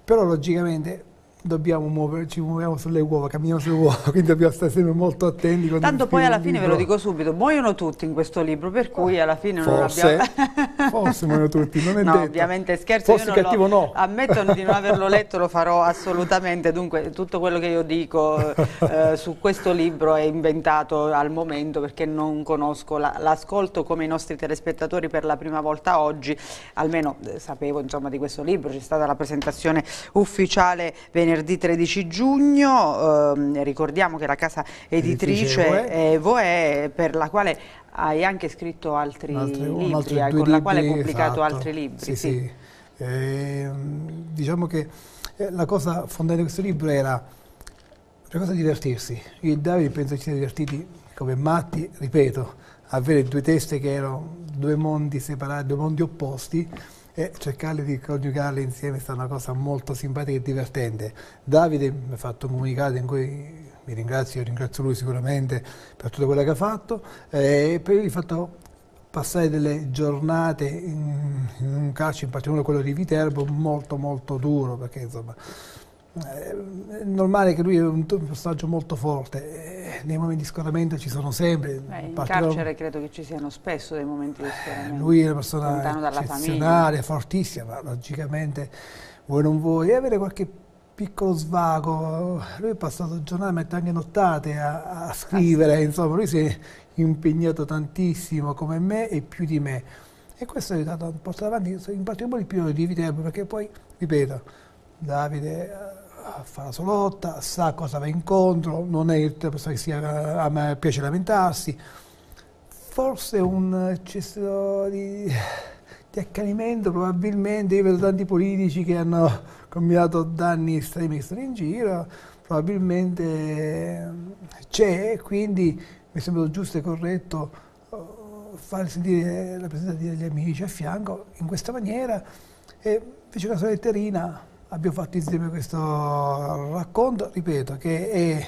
però logicamente dobbiamo muoverci, muoviamo sulle uova, camminiamo sulle uova, quindi dobbiamo stare sempre molto attenti. Tanto poi alla fine, libro. ve lo dico subito, muoiono tutti in questo libro, per cui alla fine forse, non abbiamo... forse muoiono tutti, non è no, detto. ovviamente scherzo, forse io cattivo lo, no. ammetto di non averlo letto, lo farò assolutamente, dunque tutto quello che io dico eh, eh su questo libro è inventato al momento perché non conosco, l'ascolto come i nostri telespettatori per la prima volta oggi, almeno eh, sapevo insomma, di questo libro, c'è stata la presentazione ufficiale venerdì venerdì 13 giugno, eh, ricordiamo che la casa editrice Edifice Evo è per la quale hai anche scritto altri Altre, libri, altri eh, con libri, la quale hai pubblicato esatto. altri libri. Sì, sì. sì. Eh, diciamo che eh, la cosa fondante di questo libro era la cosa divertirsi. Io e Davide penso ci siamo divertiti come matti, ripeto, avere due teste che erano due mondi separati, due mondi opposti, e cercare di coniugarle insieme è stata una cosa molto simpatica e divertente. Davide mi ha fatto un comunicato in cui mi ringrazio, io ringrazio lui sicuramente per tutto quello che ha fatto eh, e poi gli ho fatto passare delle giornate in, in un calcio, in particolare quello di Viterbo, molto molto duro perché insomma è eh, normale che lui è un personaggio molto forte, eh, nei momenti di scoramento ci sono sempre. Beh, in particolare... carcere credo che ci siano spesso dei momenti di eh, scoramento. Lui è una persona eccezionale, fortissima, logicamente voi non vuoi avere qualche piccolo svago, lui è passato giornate, mette anche nottate a, a scrivere, ah, sì. insomma lui si è impegnato tantissimo come me e più di me e questo ha aiutato a portare avanti in particolare il periodo di Viterbo perché poi, ripeto, Davide fa la sua lotta, sa cosa va incontro, non è il tipo che sia, a me piace lamentarsi. Forse un eccesso di, di accanimento, probabilmente, io vedo tanti politici che hanno combinato danni estremi che sono in giro, probabilmente c'è, quindi mi sembra giusto e corretto eh, far sentire la presenza degli amici a fianco in questa maniera e fece una sua letterina abbiamo fatto insieme questo racconto, ripeto, che è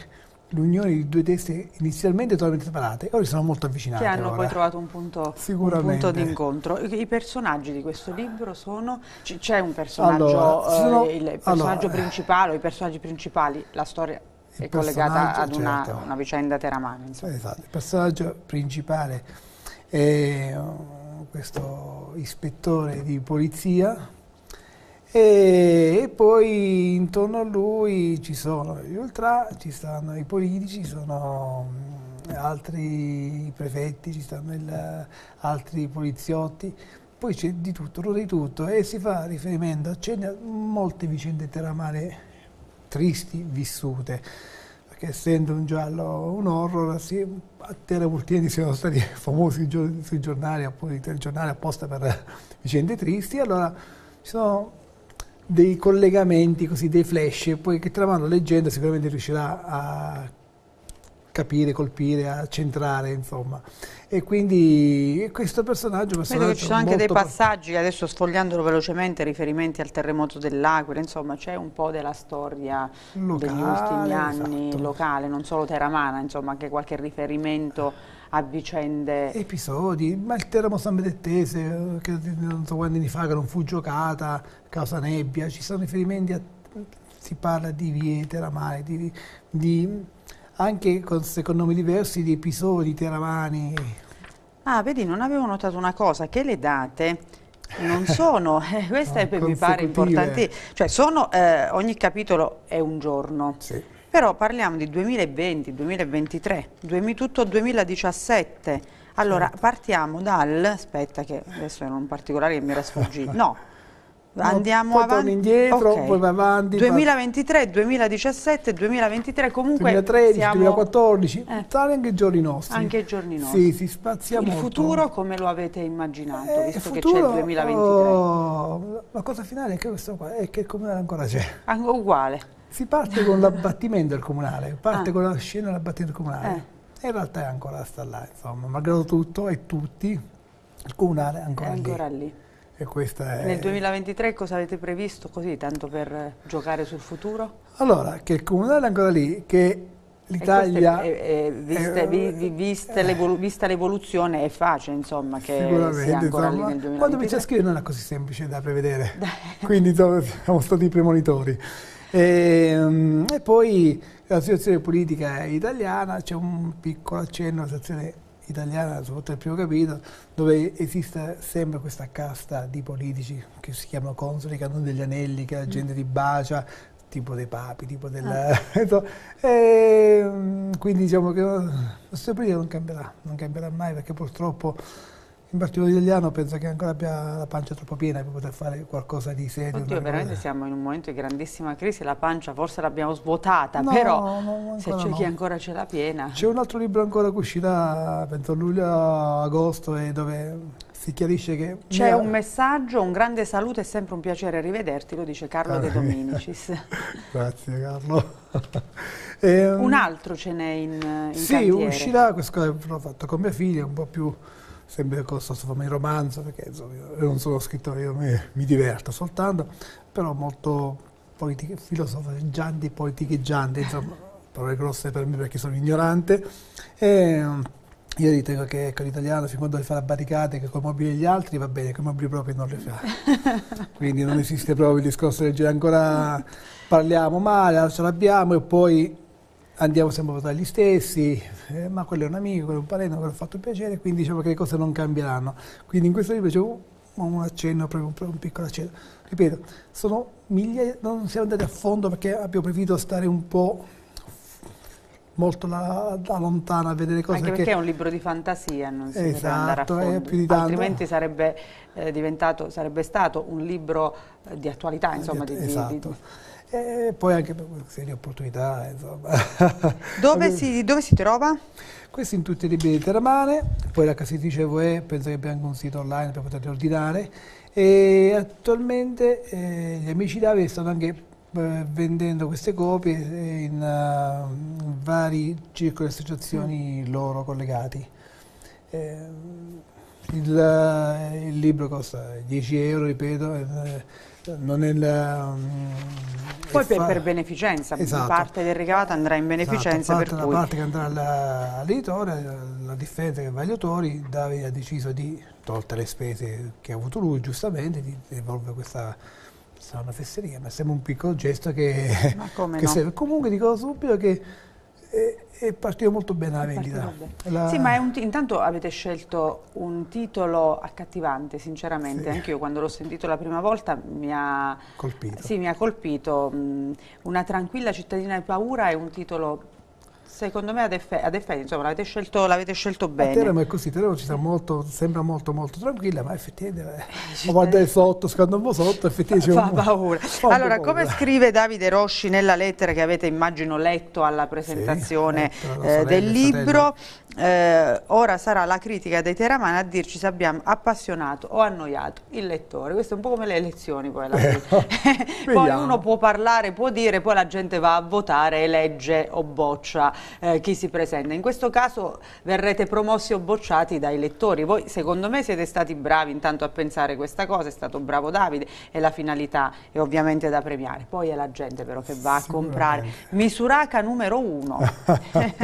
l'unione di due teste inizialmente totalmente separate, ora sono molto avvicinate. Che hanno ora. poi trovato un punto, punto d'incontro. I personaggi di questo libro sono... C'è un personaggio, allora, eh, sono, eh, il personaggio allora, principale o i personaggi principali, la storia è collegata ad una, certo. una vicenda teramana. Esatto, il personaggio principale è uh, questo ispettore di polizia e, poi intorno a lui ci sono gli ultra, ci stanno i politici, ci sono mm, altri prefetti, ci stanno il, altri poliziotti, poi c'è di tutto, ruota di tutto e si fa riferimento, accenna a molte vicende terramare tristi vissute perché essendo un giallo un horror, sì, a Terra Multieni siamo stati famosi sui giornali, sui telegiornali apposta per vicende tristi, allora ci sono dei collegamenti, così, dei flash, poi che tra mano leggenda sicuramente riuscirà a capire, colpire, a centrare, insomma. E quindi questo personaggio... Vedo che ci sono anche dei passaggi, adesso sfogliandolo velocemente, riferimenti al terremoto dell'Aquila, insomma c'è un po' della storia locale, degli ultimi anni esatto. locale, non solo teramana, insomma anche qualche riferimento a vicende... Episodi, ma il teramo San Bedettese, che non so quanti anni fa, che non fu giocata, causa nebbia, ci sono riferimenti a... si parla di vie, teramare, di, di, anche con, secondo me diversi di episodi teramani. Ah, vedi, non avevo notato una cosa, che le date non sono, eh, questa ah, no, mi pare importante, cioè sono, eh, ogni capitolo è un giorno. Sì però parliamo di 2020, 2023, tutto 2017. Allora partiamo dal, aspetta che adesso è un particolare che mi era sfuggito, no, andiamo no, avanti indietro, okay. poi avanti 2023, 2017, 2023 comunque 2013, siamo... 2014 eh. tale anche i giorni nostri anche i giorni nostri sì, si spazia il molto. futuro come lo avete immaginato eh, visto futuro, che c'è il 2023 oh, la cosa finale è che questo qua è che come ancora c'è ah, uguale si parte con l'abbattimento del comunale, parte ah. con la scena dell'abbattimento del comunale. Eh. E in realtà è ancora sta là, insomma, malgrado tutto e tutti, il comunale è ancora, è ancora lì. lì. Nel 2023 cosa avete previsto così, tanto per eh, giocare sul futuro? Allora, che il comunale è ancora lì, che l'Italia... Vista, eh, eh, vista, vista l'evoluzione è facile, insomma, che sicuramente, insomma, Quando mi c'è scritto non è così semplice da prevedere, quindi insomma, siamo stati i premonitori. E, ehm, e poi situazione politica italiana, c'è un piccolo accenno alla situazione italiana, soprattutto nel primo capitolo, dove esiste sempre questa casta di politici che si chiamano consoli, che hanno degli anelli, che la mm. gente mm. ti bacia, tipo dei papi, tipo del... Ah. e, ehm, quindi diciamo che la situazione politica non cambierà, non cambierà mai perché purtroppo in particolare italiano penso che ancora abbia la pancia troppo piena per poter fare qualcosa di serio. Oddio, veramente cosa. siamo in un momento di grandissima crisi, la pancia forse l'abbiamo svuotata, no, però no, se c'è no. chi ancora ce l'ha piena. C'è un altro libro ancora che uscirà, penso luglio-agosto, e dove si chiarisce che... C'è un messaggio, un grande saluto, è sempre un piacere rivederti, lo dice Carlo ah, De Dominicis. Grazie Carlo. e, um, un ehm, altro ce n'è in, in Sì, cantiere. uscirà, questo l'ho fatto con mia figlia, un po' più sempre con sto fammi romanzo, perché insomma, io non sono scrittore, io mi, mi diverto soltanto, però molto politica, filosofeggianti, politicheggianti, insomma, parole grosse per me perché sono ignorante. E, mm, io ritengo che ecco, l'italiano, fin quando le fa la barricata che con i mobili gli altri va bene, con i mobili propri non le fa. Quindi non esiste proprio il discorso del genere. Ancora parliamo male, ce l'abbiamo e poi andiamo sempre a votare gli stessi, eh, ma quello è un amico, quello è un parente, quello ha fatto piacere, quindi diciamo che le cose non cambieranno. Quindi in questo libro c'è un, un accenno, proprio un, un, piccolo accenno. Ripeto, sono migliaia, non siamo andati a fondo perché abbiamo preferito stare un po' molto da, da lontano a vedere cose Anche perché che... è un libro di fantasia, non si esatto, andare a esatto, fondo, più di altrimenti sarebbe, eh, sarebbe stato un libro eh, di attualità, insomma, di, esatto. di, di esatto. E poi anche per serie opportunità, insomma. Dove, si, dove si trova? Questo in tutti i libri di Termane, poi la casa dicevo è, penso che abbiamo un sito online per poterli ordinare e attualmente eh, gli amici d'Avi stanno anche eh, vendendo queste copie eh, in, uh, vari circoli e associazioni mm. loro collegati. Eh, il, il, libro costa 10 euro, ripeto non è la, mm, poi per, per, beneficenza, esatto. parte del ricavato andrà in esatto, beneficenza. Esatto, parte, per cui... parte che andrà all'editore, la differenza che va agli autori, Davide ha deciso di, tolte le spese che ha avuto lui, giustamente, di devolvere questa, questa una fesseria, ma sembra un piccolo gesto che, che no? serve. Comunque dico subito che è partito molto bene la vendita. La... Sì, ma un, intanto avete scelto un titolo accattivante, sinceramente, sì. anche io quando l'ho sentito la prima volta mi ha colpito. Sì, mi ha colpito. Mm, una tranquilla cittadina di paura è un titolo Secondo me ad, effe ad effetti, insomma, l'avete scelto, scelto, bene. Teramo è così, Teramo ci sta molto, sembra molto molto tranquilla, ma effettivamente eh, guarda eh, sotto, scando un po' sotto, effettivamente fa, fa paura. Fa allora, come scrive Davide Rosci nella lettera che avete immagino letto alla presentazione sì, eh, del libro, eh, ora sarà la critica dei Teramani a dirci se abbiamo appassionato o annoiato il lettore. Questo è un po' come le elezioni poi alla Eh, poi uno può parlare, può dire, poi la gente va a votare, elegge o boccia eh, chi si presenta. In questo caso verrete promossi o bocciati dai lettori. Voi secondo me siete stati bravi intanto a pensare questa cosa, è stato bravo Davide e la finalità è ovviamente da premiare. Poi è la gente però che va a comprare. Misuraca numero uno.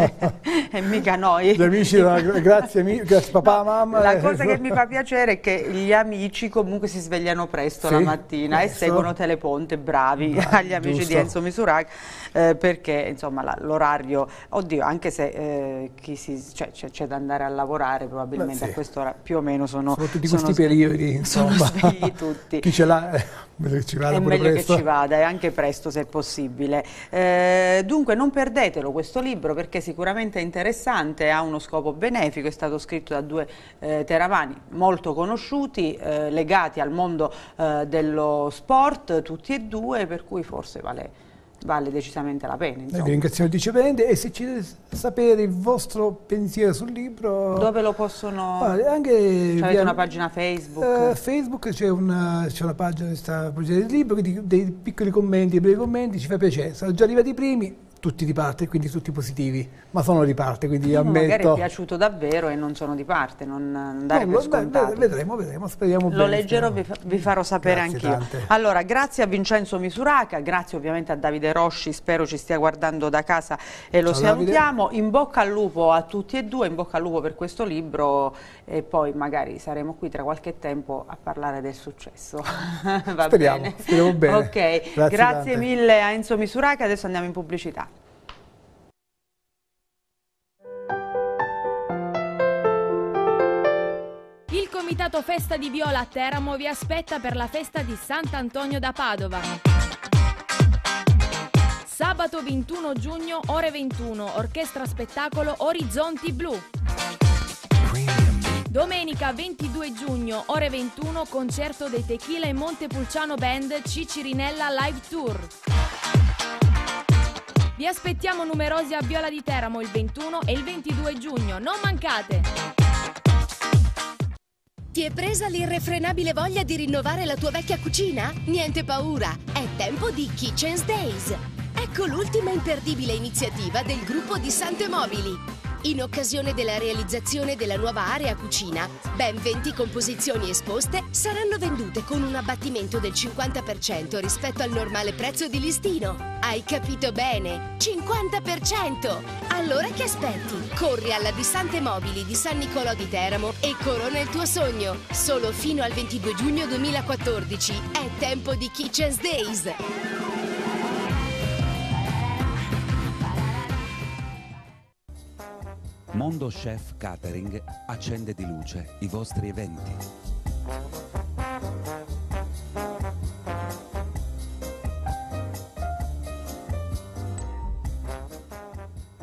e mica noi gli amici, grazie, grazie papà, no, mamma. La cosa che mi fa piacere è che gli amici comunque si svegliano presto sì, la mattina questo. e seguono Teleponte, bravi, bravi agli amici giusto. di Enzo Misurac eh, perché insomma l'orario, oddio, anche se eh, cioè, c'è cioè, da andare a lavorare probabilmente Beh, sì. a quest'ora più o meno sono... Sono tutti sono questi periodi, insomma. Sono svegli tutti. Chi ce l'ha... Eh, ci vada è meglio presto. che ci vada e anche presto se possibile eh, dunque non perdetelo questo libro perché sicuramente è interessante ha uno scopo benefico è stato scritto da due eh, teramani molto conosciuti eh, legati al mondo eh, dello sport tutti e due per cui forse vale vale decisamente la pena. Insomma. Noi vi ringraziamo Vicepresidente e se ci deve sapere il vostro pensiero sul libro... Dove lo possono... Vale, anche avete via... una pagina Facebook? Uh, Facebook c'è una, una, pagina di sta progettando il libro, dei piccoli commenti, brevi commenti, ci fa piacere. Sono già arrivati i primi, tutti di parte, quindi tutti positivi, ma sono di parte, quindi Uno ammetto... Magari è piaciuto davvero e non sono di parte, non, non dare no, per beh, Vedremo, vedremo, speriamo Lo bene, leggerò, vi, vi, farò sapere anch'io. Allora, grazie a Vincenzo Misuraca, grazie ovviamente a Davide Rosci, spero ci stia guardando da casa e lo Ciao, salutiamo. Davide. In bocca al lupo a tutti e due, in bocca al lupo per questo libro e poi magari saremo qui tra qualche tempo a parlare del successo. Va speriamo, bene. speriamo bene. Ok, grazie, grazie mille a Enzo Misuraca, adesso andiamo in pubblicità. Il Comitato Festa di Viola a Teramo vi aspetta per la festa di Sant'Antonio da Padova. Sabato 21 giugno, ore 21, orchestra spettacolo Orizzonti Blu. Domenica 22 giugno, ore 21, concerto dei Tequila e Montepulciano Band Cicirinella Live Tour. Vi aspettiamo numerosi a Viola di Teramo il 21 e il 22 giugno, non mancate! Ti è presa l'irrefrenabile voglia di rinnovare la tua vecchia cucina? Niente paura, è tempo di Kitchen's Days. Ecco l'ultima imperdibile iniziativa del gruppo di Sante Mobili in occasione della realizzazione della nuova area cucina, ben 20 composizioni esposte saranno vendute con un abbattimento del 50% rispetto al normale prezzo di listino. Hai capito bene? 50%! Allora che aspetti? Corri alla Dissante Mobili di San Nicolò di Teramo e corona il tuo sogno! Solo fino al 22 giugno 2014 è tempo di Kitchens Days! Mondo Chef Catering accende di luce i vostri eventi.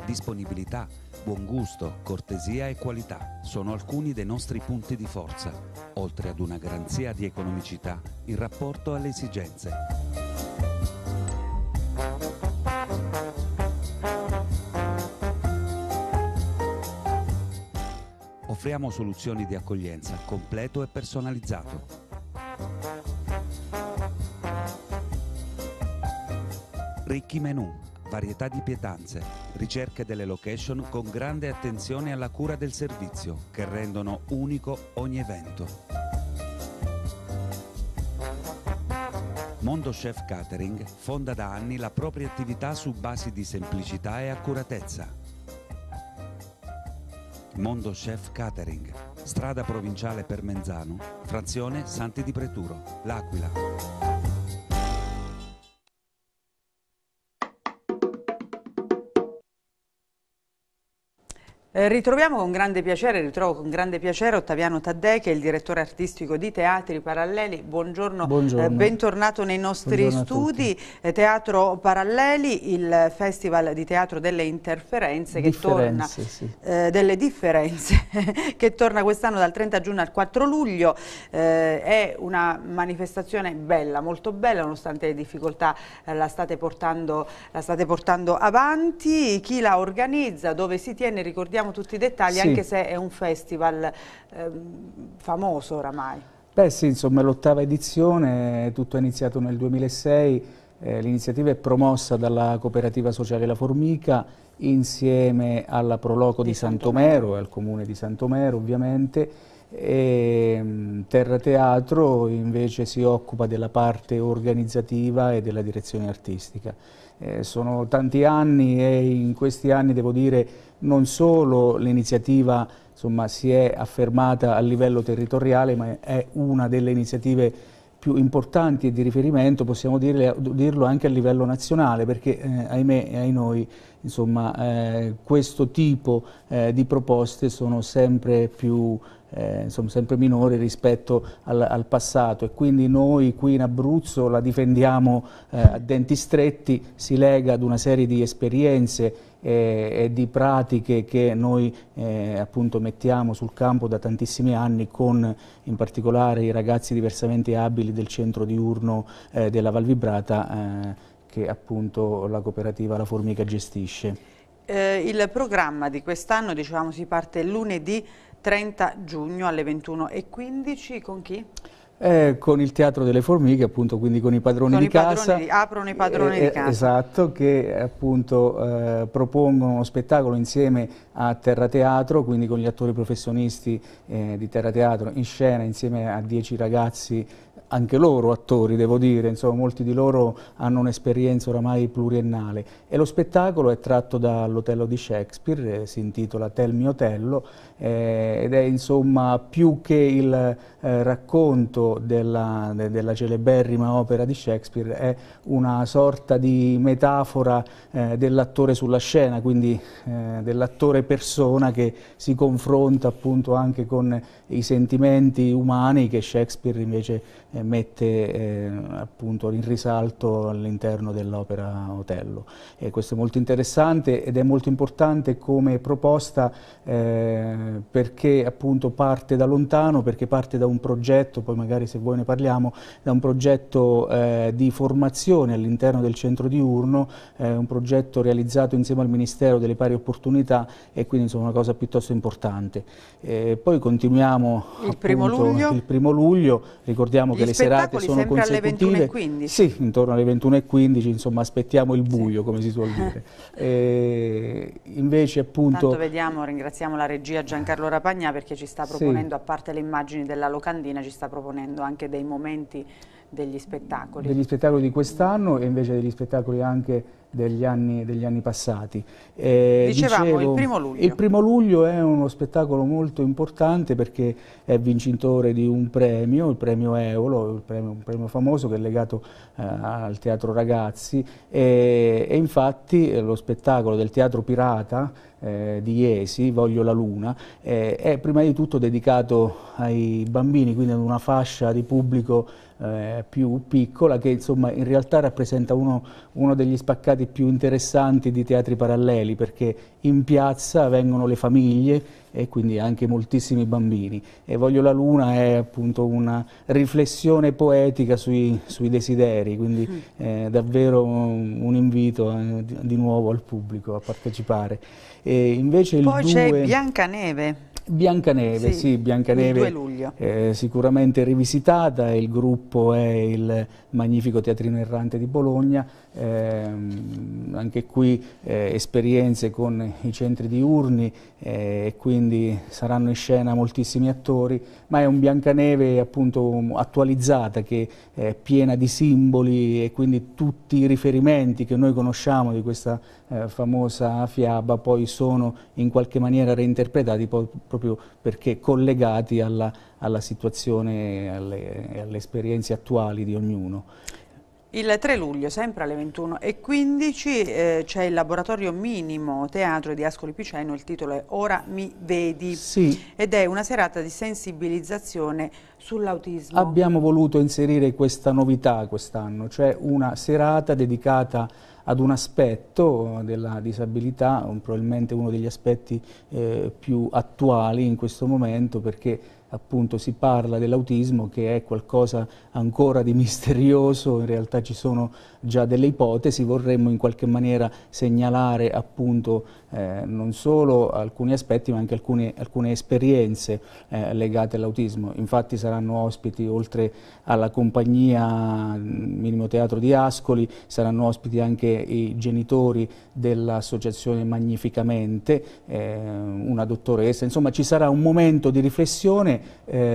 Disponibilità, buon gusto, cortesia e qualità sono alcuni dei nostri punti di forza, oltre ad una garanzia di economicità in rapporto alle esigenze. offriamo soluzioni di accoglienza completo e personalizzato. Ricchi menù, varietà di pietanze, ricerche delle location con grande attenzione alla cura del servizio che rendono unico ogni evento. Mondo Chef Catering fonda da anni la propria attività su basi di semplicità e accuratezza Mondo Chef Catering, strada provinciale per Menzano, frazione Santi di Preturo, L'Aquila. Eh, ritroviamo con grande piacere, ritrovo con grande piacere Ottaviano Taddei che è il direttore artistico di Teatri Paralleli. Buongiorno, Buongiorno. Eh, bentornato nei nostri Buongiorno studi. Eh, teatro Paralleli, il festival di teatro delle interferenze che torna, sì. delle differenze che torna quest'anno dal 30 giugno al 4 luglio. è una manifestazione bella, molto bella, nonostante le difficoltà la state, portando, la state portando avanti. Chi la organizza, dove si tiene, ricordiamo sappiamo tutti i dettagli, sì. anche se è un festival eh, famoso oramai. Beh sì, insomma l'ottava edizione, tutto è iniziato nel 2006, eh, l'iniziativa è promossa dalla cooperativa sociale La Formica insieme alla Proloco di, di Santomero e al comune di Santomero ovviamente e mm, Terra Teatro invece si occupa della parte organizzativa e della direzione artistica. Eh, sono tanti anni e in questi anni devo dire non solo l'iniziativa si è affermata a livello territoriale ma è una delle iniziative più importanti e di riferimento, possiamo dirle, dirlo anche a livello nazionale, perché eh, ahimè e ai noi insomma, eh, questo tipo eh, di proposte sono sempre più eh, insomma, sempre minori rispetto al, al, passato e quindi noi qui in Abruzzo la difendiamo eh, a denti stretti, si lega ad una serie di esperienze eh, e, di pratiche che noi eh, appunto mettiamo sul campo da tantissimi anni con in particolare i ragazzi diversamente abili del centro diurno eh, della Val Valvibrata eh, che appunto la cooperativa La Formica gestisce. il programma di quest'anno diciamo, si parte lunedì 30 giugno alle 21.15 con chi? Eh, con il Teatro delle Formiche, appunto, quindi con i padroni con di i casa. Padroni, aprono i padroni eh, di eh, casa. Esatto, che appunto eh, propongono uno spettacolo insieme a Terra Teatro, quindi con gli attori professionisti eh, di Terra Teatro in scena insieme a dieci ragazzi anche loro attori, devo dire, insomma, molti di loro hanno un'esperienza oramai pluriennale e lo spettacolo è tratto dall'Otello di Shakespeare, eh, si intitola Tell me Otello eh, ed è insomma più che il eh, racconto della, de, della, celeberrima opera di Shakespeare, è una sorta di metafora eh, dell'attore sulla scena, quindi eh, dell'attore persona che si confronta appunto anche con i sentimenti umani che Shakespeare invece mette eh, appunto in risalto all'interno dell'opera Otello. E questo è molto interessante ed è molto importante come proposta eh, perché appunto parte da lontano, perché parte da un progetto, poi magari se voi ne parliamo, da un progetto eh, di formazione all'interno del centro diurno, eh, un progetto realizzato insieme al Ministero delle Pari Opportunità e quindi insomma una cosa piuttosto importante. poi continuiamo il primo luglio, il primo luglio ricordiamo che le serate sono consecutive. Sì, intorno alle 21.15, insomma, aspettiamo il buio, sì. come si suol dire. e eh, invece appunto... Intanto vediamo, ringraziamo la regia Giancarlo Rapagna perché ci sta proponendo, sì. a parte le immagini della locandina, ci sta proponendo anche dei momenti degli spettacoli. Degli spettacoli di quest'anno e invece degli spettacoli anche degli anni, degli anni passati. Eh, Dicevamo dicevo, il primo luglio. Il primo luglio è uno spettacolo molto importante perché è vincitore di un premio, il premio Eolo, il premio, un premio famoso che è legato eh, al teatro ragazzi e, e infatti eh, lo spettacolo del teatro pirata eh, di Iesi, Voglio la Luna, eh, è prima di tutto dedicato ai bambini, quindi ad una fascia di pubblico eh, più piccola che insomma in realtà rappresenta uno, uno, degli spaccati più interessanti di teatri paralleli perché in piazza vengono le famiglie e quindi anche moltissimi bambini. E Voglio la Luna è appunto una riflessione poetica sui, sui desideri, quindi mm. eh, davvero un invito eh, di nuovo al pubblico a partecipare. E invece Poi c'è due... Biancaneve. Biancaneve, sì, sì Biancaneve eh, sicuramente rivisitata, il gruppo è il Magnifico Teatrino Errante di Bologna, eh, anche qui eh, esperienze con i centri diurni eh, e quindi saranno in scena moltissimi attori, ma è un Biancaneve appunto attualizzata che è piena di simboli e quindi tutti i riferimenti che noi conosciamo di questa eh, famosa fiaba poi sono in qualche maniera reinterpretati proprio perché collegati alla, alla situazione e alle, alle esperienze attuali di ognuno. Il 3 luglio, sempre alle 21.15, eh, c'è il laboratorio minimo teatro di Ascoli Piceno, il titolo è Ora mi vedi, sì. ed è una serata di sensibilizzazione sull'autismo. Abbiamo voluto inserire questa novità quest'anno, cioè una serata dedicata ad un aspetto della disabilità, probabilmente uno degli aspetti eh, più attuali in questo momento, perché appunto si parla dell'autismo che è qualcosa ancora di misterioso, in realtà ci sono già delle ipotesi, vorremmo in qualche maniera segnalare appunto eh, non solo alcuni aspetti ma anche alcune, alcune esperienze eh, legate all'autismo. Infatti saranno ospiti oltre alla compagnia mm, Minimo Teatro di Ascoli, saranno ospiti anche i genitori dell'associazione Magnificamente, eh, una dottoressa, insomma ci sarà un momento di riflessione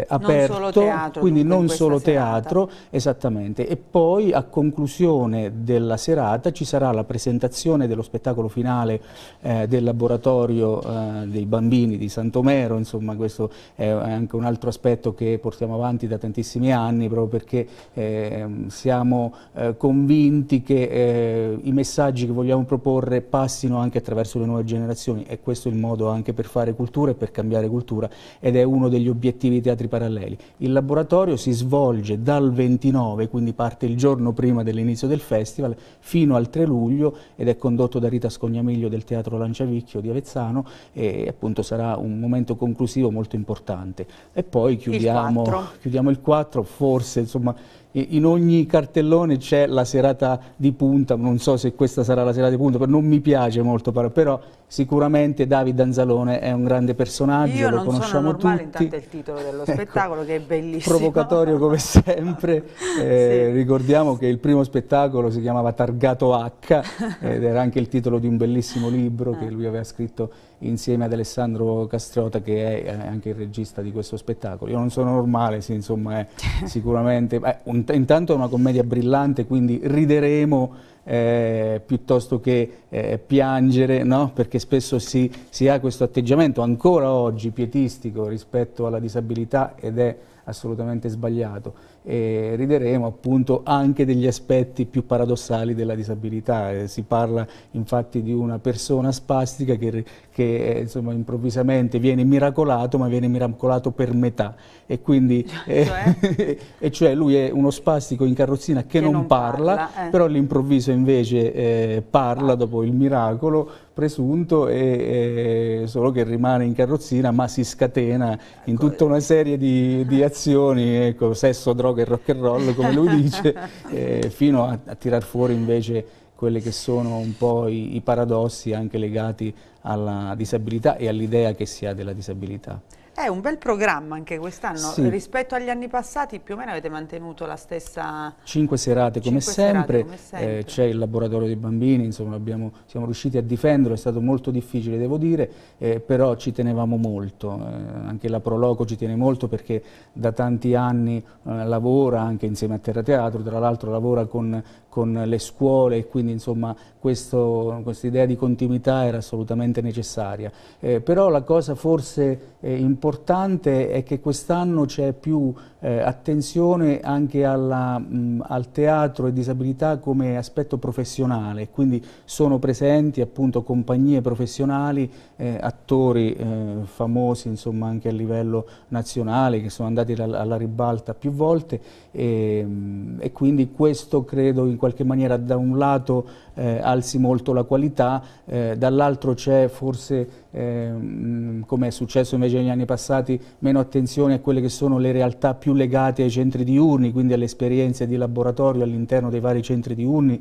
aperto, eh, non solo teatro, quindi non solo teatro, esattamente, e poi a conclusione conclusione della serata ci sarà la presentazione dello spettacolo finale eh, del laboratorio eh, dei bambini di Santomero, insomma questo è anche un altro aspetto che portiamo avanti da tantissimi anni proprio perché ehm, eh, siamo convinti che eh, i messaggi che vogliamo proporre passino anche attraverso le nuove generazioni e questo è il modo anche per fare cultura e per cambiare cultura ed è uno degli obiettivi dei teatri paralleli. Il laboratorio si svolge dal 29, quindi parte il giorno prima dell'inizio del Festival fino al 3 luglio ed è condotto da Rita Scognamiglio del Teatro Lanciavicchio di Avezzano e appunto sarà un momento conclusivo molto importante. E poi chiudiamo il 4, chiudiamo il 4 forse insomma in ogni cartellone c'è la serata di punta, non so se questa sarà la serata di punta, non mi piace molto, però Sicuramente Davide Anzalone è un grande personaggio, Io lo conosciamo normale, tutti. Io non il titolo dello ecco, spettacolo ecco, che è bellissimo. Provocatorio come sempre, eh, sì. ricordiamo che il primo spettacolo si chiamava Targato H ed era anche il titolo di un bellissimo libro che eh. lui aveva scritto insieme ad Alessandro Castriota che è anche il regista di questo spettacolo. Io non sono normale, sì, insomma, è eh, sicuramente... Beh, un, intanto è una commedia brillante, quindi rideremo eh, piuttosto che eh, piangere, no? perché spesso si, si, ha questo atteggiamento ancora oggi pietistico rispetto alla disabilità ed è assolutamente sbagliato. E rideremo appunto anche degli aspetti più paradossali della disabilità. Eh, si parla infatti di una persona spastica che, che eh, insomma, improvvisamente viene miracolato, ma viene miracolato per metà. E quindi cioè? Eh, cioè? e cioè lui è uno spastico in carrozzina che, che non, non, parla, parla eh. però all'improvviso invece eh, parla ah. dopo il miracolo presunto, e, eh, solo che rimane in carrozzina, ma si scatena ecco. in tutta una serie di, di azioni, ecco, sesso, droga e rock and roll, come lui dice, eh, fino a, a tirar fuori invece quelli che sono un po' i, i paradossi anche legati alla disabilità e all'idea che si ha della disabilità. È un bel programma anche quest'anno, sì. rispetto agli anni passati più o meno avete mantenuto la stessa... Cinque serate come Cinque sempre, eh, c'è eh, il laboratorio dei bambini, insomma abbiamo, siamo riusciti a difenderlo, è stato molto difficile devo dire, eh, però ci tenevamo molto, eh, anche la Proloco ci tiene molto perché da tanti anni eh, lavora anche insieme a Terra Teatro, tra l'altro lavora con con le scuole e quindi insomma questo, questa idea di continuità era assolutamente necessaria. Eh, però la cosa forse eh, importante è che quest'anno c'è più eh, attenzione anche alla, mh, al teatro e disabilità come aspetto professionale, quindi sono presenti appunto compagnie professionali, eh, attori eh, famosi insomma anche a livello nazionale che sono andati alla, alla ribalta più volte e, ehm, mh, e quindi questo credo in qualche maniera da un lato eh, alzi molto la qualità, eh, dall'altro c'è forse, ehm, come è successo invece negli anni passati, meno attenzione a quelle che sono le realtà più legate ai centri diurni, quindi alle esperienze di laboratorio all'interno dei vari centri diurni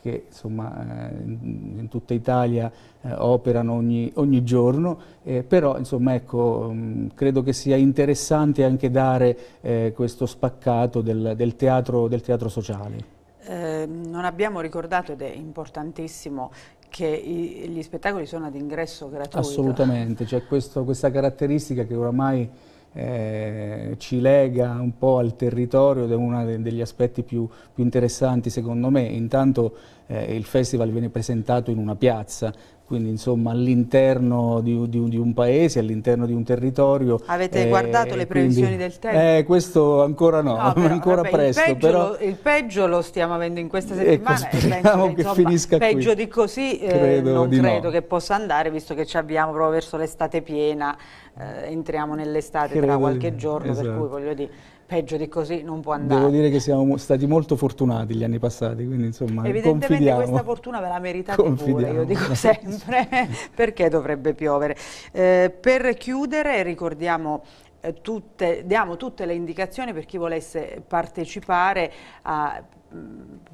che insomma, eh, in tutta Italia eh, operano ogni, ogni giorno, eh, però insomma, ecco, mh, mm, credo che sia interessante anche dare eh, questo spaccato del, del, teatro, del teatro sociale. Ehm, non abbiamo ricordato, ed è importantissimo, che i, gli spettacoli sono ad ingresso gratuito. Assolutamente, c'è cioè questa caratteristica che oramai eh, ci lega un po' al territorio ed è uno degli aspetti più, più interessanti secondo me. Intanto eh, il festival viene presentato in una piazza, quindi insomma all'interno di, di, di, un paese, all'interno di un territorio. Avete eh, guardato le previsioni quindi, del tempo? Eh, questo ancora no, no però, ancora vabbè, presto. Il peggio, però... lo, il peggio, lo, stiamo avendo in questa ecco, settimana ecco, speriamo penso, che insomma, finisca peggio qui. di così eh, credo non di credo no. che possa andare visto che ci abbiamo proprio verso l'estate piena, eh, entriamo nell'estate tra qualche giorno esatto. per cui esatto. voglio dire peggio di così non può andare. Devo dire che siamo stati molto fortunati gli anni passati, quindi insomma Evidentemente confidiamo. questa fortuna ve la meritate pure, io dico sempre, perché dovrebbe piovere. Eh, per chiudere ricordiamo eh, Tutte, diamo tutte le indicazioni per chi volesse partecipare a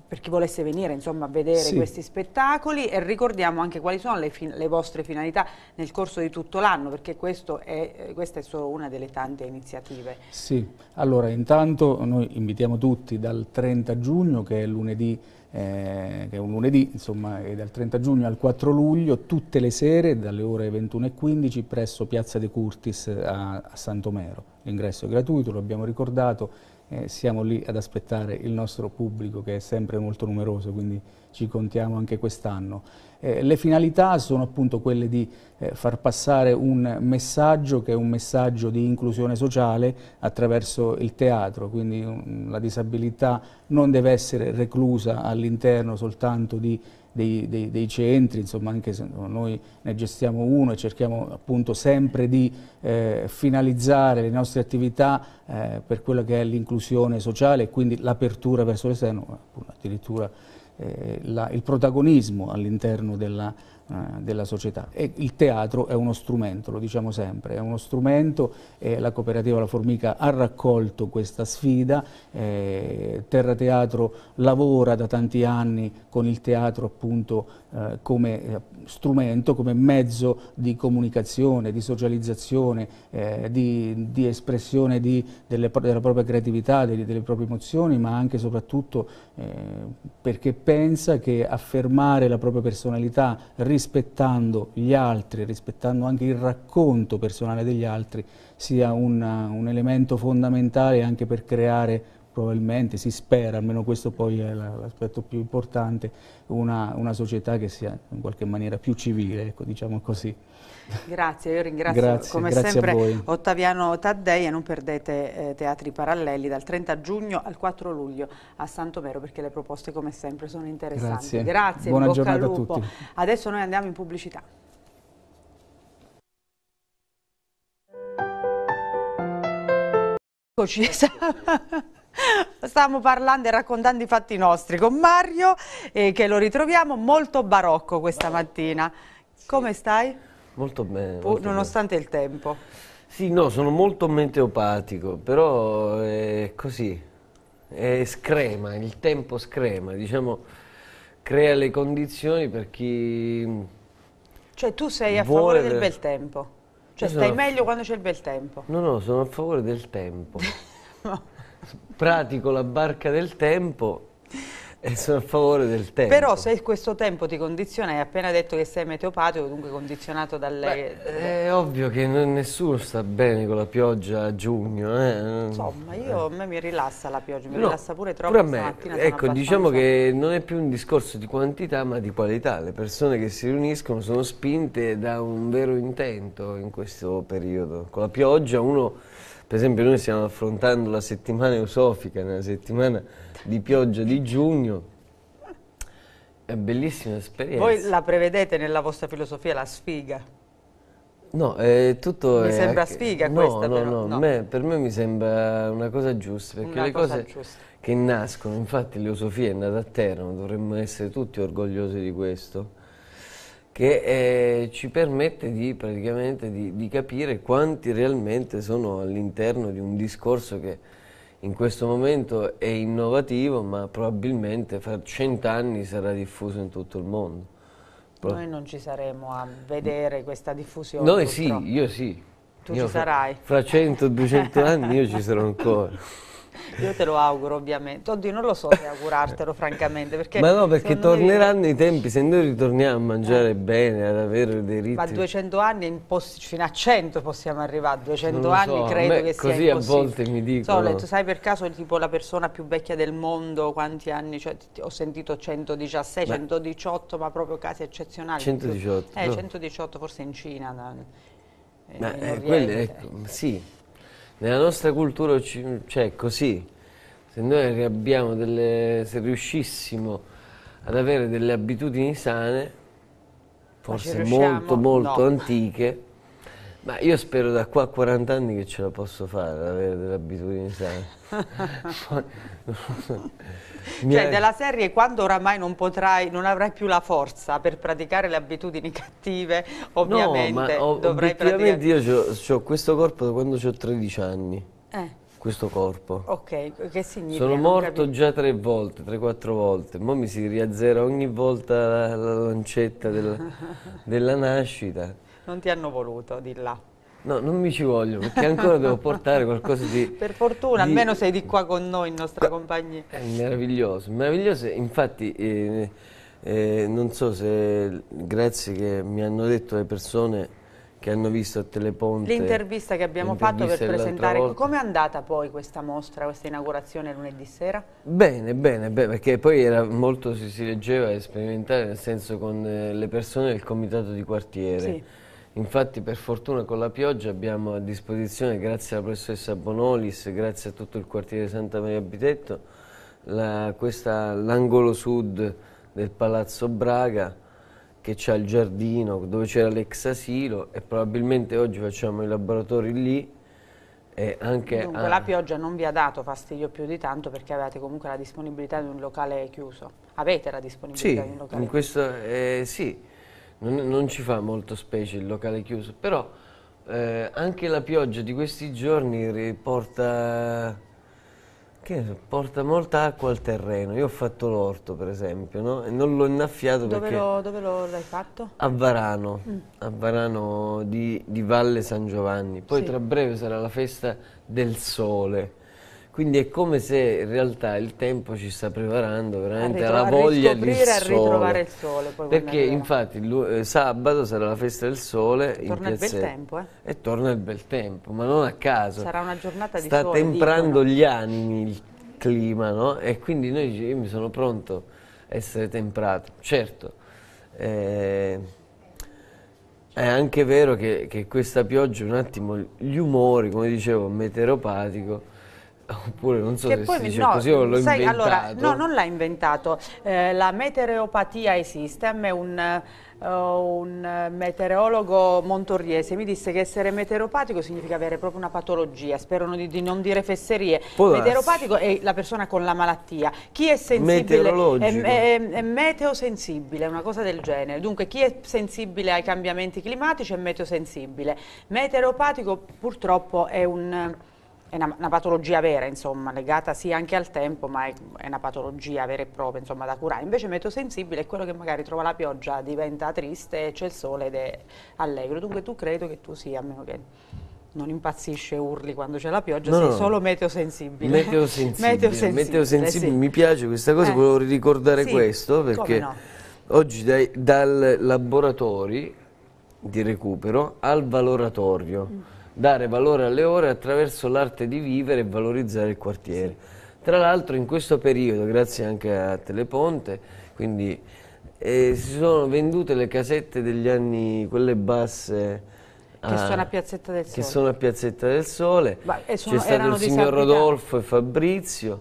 per chi volesse venire insomma, a vedere sì. questi spettacoli e ricordiamo anche quali sono le, le vostre finalità nel corso di tutto l'anno perché è, eh, questa è solo una delle tante iniziative. Sì, allora intanto noi invitiamo tutti dal 30 giugno che è lunedì eh, che è un lunedì, insomma, è dal 30 giugno al 4 luglio, tutte le sere dalle ore 21.15 presso Piazza De Curtis eh, a, a Santomero. L'ingresso è gratuito, lo abbiamo ricordato, eh, siamo lì ad aspettare il nostro pubblico che è sempre molto numeroso, quindi ci contiamo anche quest'anno. Eh, le finalità sono appunto quelle di eh, far passare un messaggio che è un messaggio di inclusione sociale attraverso il teatro, quindi um, la disabilità non deve essere reclusa all'interno soltanto di dei, dei, dei, centri, insomma anche se noi ne gestiamo uno e cerchiamo appunto sempre di eh, finalizzare le nostre attività eh, per quella che è l'inclusione sociale e quindi l'apertura verso l'esterno, addirittura eh, la, il protagonismo all'interno della eh, della società e il teatro è uno strumento, lo diciamo sempre, è uno strumento, e la cooperativa La Formica ha raccolto questa sfida, eh, Terra Teatro lavora da tanti anni con il teatro appunto eh, come eh, strumento, come mezzo di comunicazione, di socializzazione, eh, di, di, espressione di, delle, della propria creatività, delle, delle, proprie emozioni, ma anche e soprattutto perché pensa che affermare la propria personalità, rispettando gli altri, rispettando anche il racconto personale degli altri, sia una, uh, un elemento fondamentale anche per creare probabilmente, si spera, almeno questo poi è l'aspetto più importante, una, una, società che sia in qualche maniera più civile, ecco, diciamo così. Grazie, io ringrazio grazie, come grazie sempre Ottaviano Taddei e non perdete eh, Teatri Paralleli dal 30 giugno al 4 luglio a Santomero perché le proposte come sempre sono interessanti. Grazie, grazie buona giornata a tutti. Adesso noi andiamo in pubblicità. Eccoci, Stiamo parlando e raccontando i fatti nostri con Mario, eh, che lo ritroviamo molto barocco questa mattina. Come stai? Molto bene. Molto nonostante bene. il tempo. Sì, no, sono molto meteopatico, però è così, è screma, il tempo screma, diciamo, crea le condizioni per chi... Cioè tu sei a favore del bel tempo, cioè stai sono... meglio quando c'è il bel tempo. No, no, sono a favore del tempo. no. Pratico la barca del tempo E sono a favore del tempo. Però se questo tempo ti condiziona, hai appena detto che sei meteopatico, dunque condizionato dalle... Beh, è ovvio che nessuno sta bene con la pioggia a giugno. Eh. Insomma, io, a me mi rilassa la pioggia, mi no, rilassa pure troppo. Pure a me, ecco, diciamo che non è più un discorso di quantità ma di qualità. Le persone che si riuniscono sono spinte da un vero intento in questo periodo. Con la pioggia uno per esempio noi stiamo affrontando la settimana eusofica, una settimana di pioggia di giugno, è bellissima esperienza. Voi la prevedete nella vostra filosofia la sfiga? No, è eh, tutto... Mi è sembra anche... sfiga no, questa no, però. No, no, no, per me mi sembra una cosa giusta, perché una le cose giusta. che nascono, infatti l'eusofia è nata a terra, dovremmo essere tutti orgogliosi di questo che eh, ci permette di, di, di, capire quanti realmente sono all'interno di un discorso che in questo momento è innovativo, ma probabilmente fra cent'anni sarà diffuso in tutto il mondo. Pro- Noi non ci saremo a vedere questa diffusione. Noi purtroppo. sì, io sì. Tu io ci fra, sarai. Fra 100-200 anni io ci sarò ancora. Io te lo auguro ovviamente. Oddio, non lo so se augurartelo francamente. Perché Ma no, perché torneranno me... i tempi, se noi ritorniamo a mangiare eh. bene, ad avere dei ritmi. Ma 200 anni, fino a 100 possiamo arrivare, 200 so, anni credo che sia così sia Così a volte mi dicono. So, letto, sai per caso tipo la persona più vecchia del mondo, quanti anni? Cioè, ho sentito 116, Beh. 118, ma proprio casi eccezionali. 118. Eh, 118 forse in Cina. Da, ma eh, eh quello, ecco, sì. Nella nostra cultura c'è cioè, così, se noi abbiamo delle, se riuscissimo ad avere delle abitudini sane, forse molto molto no. antiche, ma io spero da qua a 40 anni che ce la posso fare, ad avere delle abitudini sane. cioè, della serie quando oramai non potrai, non avrai più la forza per praticare le abitudini cattive, ovviamente no, ma dovrai praticare. io ho questo corpo da quando ho 13 anni. Eh. Questo corpo. Ok, che significa? Sono morto già tre volte, tre, quattro volte. Mo mi si riazzera ogni volta la, la lancetta della, della nascita. Non ti hanno voluto di là. No, non mi ci voglio, perché ancora devo portare qualcosa di... Per fortuna, di, almeno sei di qua con noi in nostra compagnia. È meraviglioso, meraviglioso. Infatti, eh, eh, non so se grazie che mi hanno detto le persone che hanno visto a Teleponte... L'intervista che abbiamo fatto per presentare... Come è andata poi questa mostra, questa inaugurazione lunedì sera? Bene, bene, bene perché poi era molto, si, si leggeva, sperimentare, nel senso con eh, le persone del comitato di quartiere. Sì Infatti per fortuna con la pioggia abbiamo a disposizione, grazie alla professoressa Bonolis, grazie a tutto il quartiere Santa Maria Bitetto, l'angolo sud del Palazzo Braga che c'ha il giardino dove c'era l'ex asilo e probabilmente oggi facciamo i laboratori lì e anche Dunque a... la pioggia non vi ha dato fastidio più di tanto perché avevate comunque la disponibilità di un locale chiuso. Avete la disponibilità sì, di un locale in questo, chiuso? Eh, sì, non, non ci fa molto specie il locale chiuso, però eh, anche la pioggia di questi giorni riporta so, porta molta acqua al terreno. Io ho fatto l'orto, per esempio, no? e non l'ho innaffiato dove perché... Lo, dove lo, l'hai fatto? A Varano, mm. a Varano di, di, Valle San Giovanni. Poi sì. tra breve sarà la festa del sole quindi è come se in realtà il tempo ci sta preparando veramente alla voglia di ritrovare il sole. Perché infatti eh, sabato sarà la festa del sole. Torna il bel tempo. Eh? E torna il bel tempo, ma non a caso. Sarà una giornata di sta sole. Sta temprando dicono. gli animi il clima, no? E quindi noi, io mi sono pronto a essere temprato. Certo, eh, è anche vero che, che questa pioggia un attimo, gli umori, come dicevo, meteoropatico, Oppure non so che se poi, si dice no, così o l'ho sai, inventato. Allora, no, non l'ha inventato. Eh, la metereopatia esiste, a me un, uh, un meteorologo montorriese mi disse che essere meteoropatico significa avere proprio una patologia, spero di, di non dire fesserie. meteoropatico è la persona con la malattia. Chi è sensibile è, è, è meteosensibile, una cosa del genere. Dunque chi è sensibile ai cambiamenti climatici è meteosensibile. Meteoropatico purtroppo è un è una, una, patologia vera, insomma, legata sì anche al tempo, ma è, è una patologia vera e propria, insomma, da curare. Invece meteo sensibile è quello che magari trova la pioggia, diventa triste, c'è il sole ed è allegro. Dunque tu credo che tu sia, a meno che non impazzisce urli quando c'è la pioggia, no, sei no. solo meteosensibile. Meteosensibile, meteosensibile, meteosensibile sì. mi piace questa cosa, eh. volevo ricordare sì, questo perché no? oggi dai, dal laboratorio di recupero al valoratorio. Mm dare valore alle ore attraverso l'arte di vivere e valorizzare il quartiere. Tra l'altro in questo periodo, grazie anche a Teleponte, quindi, eh, si sono vendute le casette degli anni, quelle basse, che ah, sono a Piazzetta del Sole. Che sono a Piazzetta del Sole. C'è stato il signor Rodolfo e Fabrizio.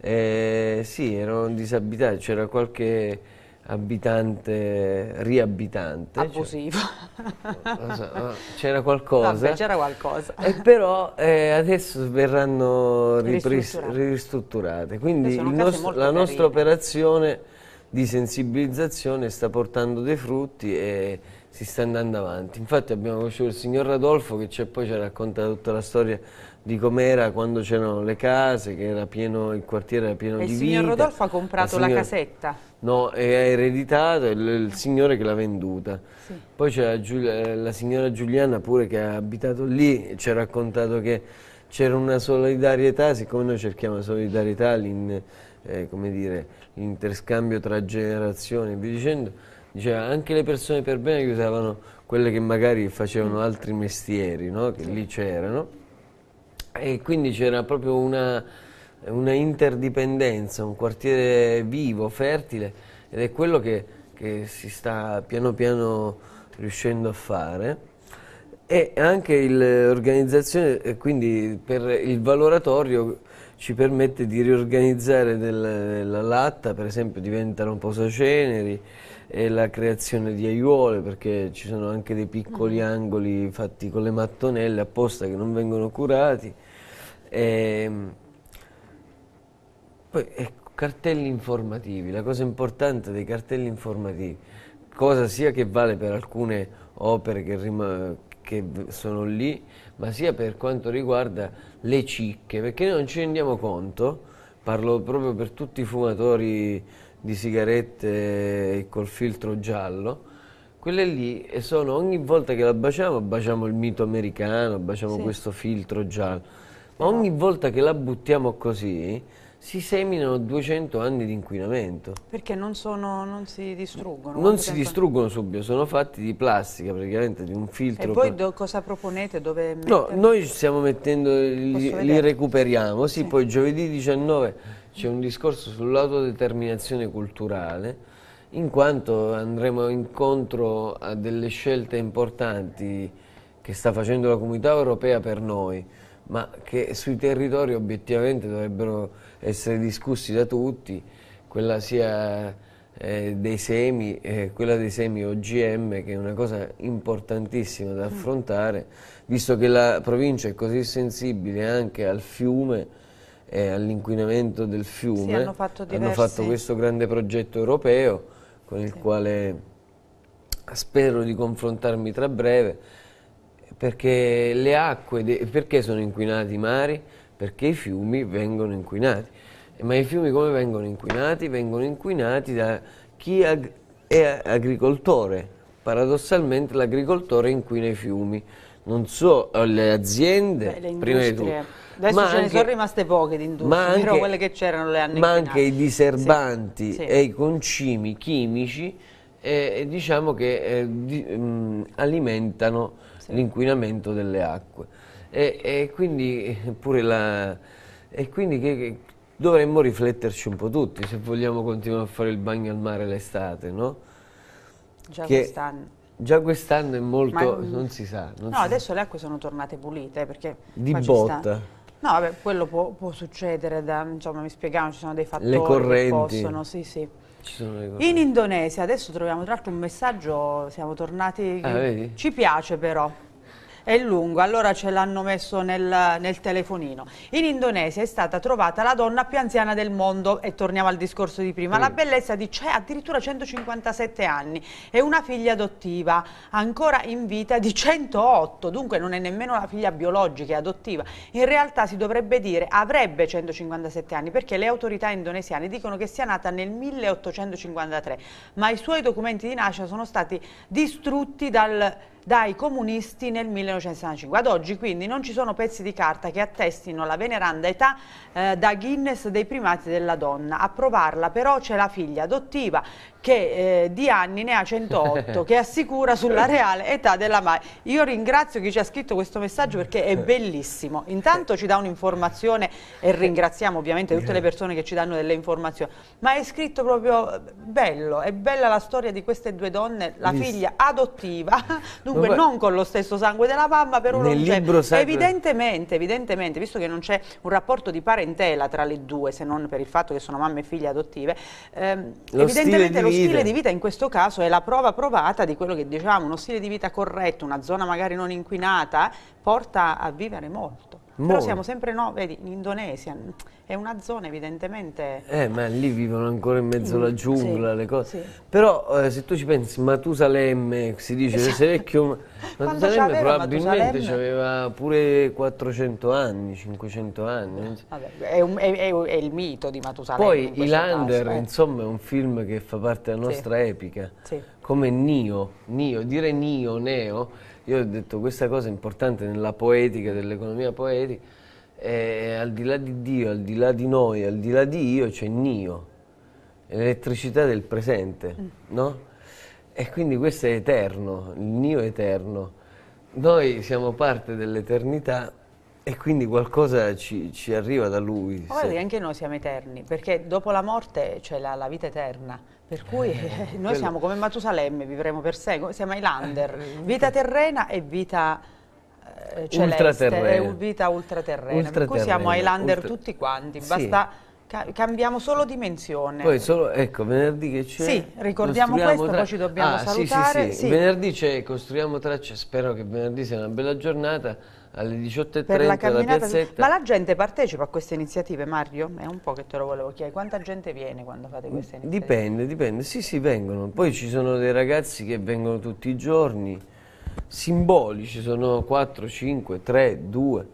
Eh, sì, erano disabitati, c'era qualche abitante, riabitante. Cioè- Abusivo. Cioè, c'era qualcosa. c'era qualcosa. E però eh, adesso verranno ristrutturate. Quindi nostro, la carine. nostra operazione di sensibilizzazione sta portando dei frutti e si sta andando avanti. Infatti abbiamo conosciuto il signor Radolfo che poi ci ha raccontato tutta la storia di com'era quando c'erano le case, che era pieno, il quartiere era pieno e di vita. il signor Rodolfo ha comprato la, signora, la casetta? No, ha ereditato il, il, signore che l'ha venduta. Sì. Poi c'era la, la signora Giuliana pure che ha abitato lì, ci ha raccontato che c'era una solidarietà, siccome noi cerchiamo solidarietà, eh, l'interscambio eh, tra generazioni e via dicendo, diceva anche le persone per bene che usavano quelle che magari facevano mm. altri mestieri, no? che sì. lì c'erano e quindi c'era proprio una, una, interdipendenza, un quartiere vivo, fertile ed è quello che, che si sta piano piano riuscendo a fare e anche l'organizzazione, quindi per il valoratorio ci permette di riorganizzare del, la latta, per esempio diventano posaceneri e la creazione di aiuole perché ci sono anche dei piccoli mm. angoli fatti con le mattonelle apposta che non vengono curati e, ehm, poi, ecco, cartelli informativi, la cosa importante dei cartelli informativi, cosa sia che vale per alcune opere che, rimangono che sono lì, ma sia per quanto riguarda le cicche, perché noi non ci rendiamo conto, parlo proprio per tutti i fumatori di sigarette col filtro giallo, quelle lì sono ogni volta che la baciamo, baciamo il mito americano, baciamo sì. questo filtro giallo ma ogni volta che la buttiamo così si seminano 200 anni di inquinamento. Perché non, sono, non si distruggono? Non si distruggono subito, sono fatti di plastica praticamente, di un filtro. E poi do, cosa proponete? Dove no, noi stiamo mettendo, li, li recuperiamo, sì, sì, poi giovedì 19 c'è un discorso sull'autodeterminazione culturale in quanto andremo incontro a delle scelte importanti che sta facendo la comunità europea per noi ma che sui territori obiettivamente dovrebbero essere discussi da tutti, quella sia eh, dei semi, eh, quella dei semi OGM che è una cosa importantissima da affrontare, visto che la provincia è così sensibile anche al fiume e all'inquinamento del fiume, sì, hanno, fatto diversi... hanno, fatto questo grande progetto europeo con il sì. quale spero di confrontarmi tra breve perché le acque, perché sono inquinati i mari? Perché i fiumi vengono inquinati. Ma i fiumi come vengono inquinati? Vengono inquinati da chi ag è agricoltore. Paradossalmente l'agricoltore inquina i fiumi, non so le aziende, Beh, le prima di tutto. Adesso ma ce anche, ne sono rimaste poche di industrie, anche, però quelle che c'erano le hanno inquinate. Ma anche i diserbanti sì, sì. e i concimi chimici eh, diciamo che eh, di, mh, mm, alimentano sì. l'inquinamento delle acque. E, e, quindi, la, e quindi che, che dovremmo rifletterci un po' tutti se vogliamo continuare a fare il bagno al mare l'estate, no? Già quest'anno. Già quest'anno è molto, Ma, mm, non si sa. Non no, si adesso sa. le acque sono tornate pulite perché... Di botta. No, vabbè, quello può, può succedere, da, insomma, mi spiegavano, ci sono dei fattori che possono, sì, sì. In Indonesia, adesso troviamo tra l'altro un messaggio, siamo tornati, eh, ci piace però è lungo, allora ce l'hanno messo nel, nel, telefonino. In Indonesia è stata trovata la donna più anziana del mondo, e torniamo al discorso di prima, mm. la bellezza di cioè, addirittura 157 anni e una figlia adottiva, ancora in vita di 108, dunque non è nemmeno la figlia biologica, è adottiva. In realtà si dovrebbe dire avrebbe 157 anni perché le autorità indonesiane dicono che sia nata nel 1853, ma i suoi documenti di nascita sono stati distrutti dal dai comunisti nel 1965. Ad oggi quindi non ci sono pezzi di carta che attestino la veneranda età eh, da Guinness dei primati della donna. A provarla però c'è la figlia adottiva che eh, di anni ne ha 108, che assicura sulla reale età della madre. Io ringrazio chi ci ha scritto questo messaggio perché è bellissimo. Intanto ci dà un'informazione e ringraziamo ovviamente tutte le persone che ci danno delle informazioni, ma è scritto proprio bello, è bella la storia di queste due donne, la figlia adottiva, dunque non con lo stesso sangue della mamma, però non c'è. Evidentemente, evidentemente, visto che non c'è un rapporto di parentela tra le due, se non per il fatto che sono mamme e figlie adottive, ehm, lo evidentemente lo stile di vita in questo caso è la prova provata di quello che dicevamo, uno stile di vita corretto, una zona magari non inquinata, porta a vivere molto. molto. Però siamo sempre, no, vedi, in Indonesia, è una zona evidentemente... Eh, ma lì vivono ancora in mezzo alla mm, giungla, sì, le cose. Sì. Però eh, se tu ci pensi, Matusalemme, si dice, esatto. se vecchio... Matusalemme probabilmente aveva pure 400 anni, 500 anni. Vabbè, è, un, è, è, è, il mito di Matusalemme. Poi Ilander, caso, eh. insomma, è un film che fa parte della nostra sì. epica. Come Nio, Nio, dire Nio, Neo, io ho detto questa cosa importante nella poetica, dell'economia poetica, e al di là di Dio, al di là di noi, al di là di io c'è Nio, l'elettricità del presente, mm. no? E quindi questo è eterno, il Nio è eterno. Noi siamo parte dell'eternità e quindi qualcosa ci, ci arriva da lui. Guardi, se... anche noi siamo eterni, perché dopo la morte c'è la, la vita eterna. Per cui eh, noi quello... siamo come Matusalemme, vivremo per sé, siamo Highlander, eh, vita eh. terrena e vita eh, celeste, ultraterrena. è vita ultraterrena, ultraterrena. per cui siamo Highlander Ultra... tutti quanti, basta... Sì. cambiamo solo dimensione. Poi solo, ecco, venerdì che c'è... Sì, ricordiamo questo, poi ci dobbiamo ah, salutare. Sì, sì, sì. Venerdì c'è Costruiamo Tracce, spero che venerdì sia una bella giornata, alle 18.30 la camminata... piazzetta. Ma la gente partecipa a queste iniziative, Mario? È un po' che te lo volevo chiedere. Quanta gente viene quando fate queste iniziative? Dipende, dipende. Sì, sì, vengono. Poi ci sono dei ragazzi che vengono tutti i giorni simbolici, sono 4, 5, 3, 2.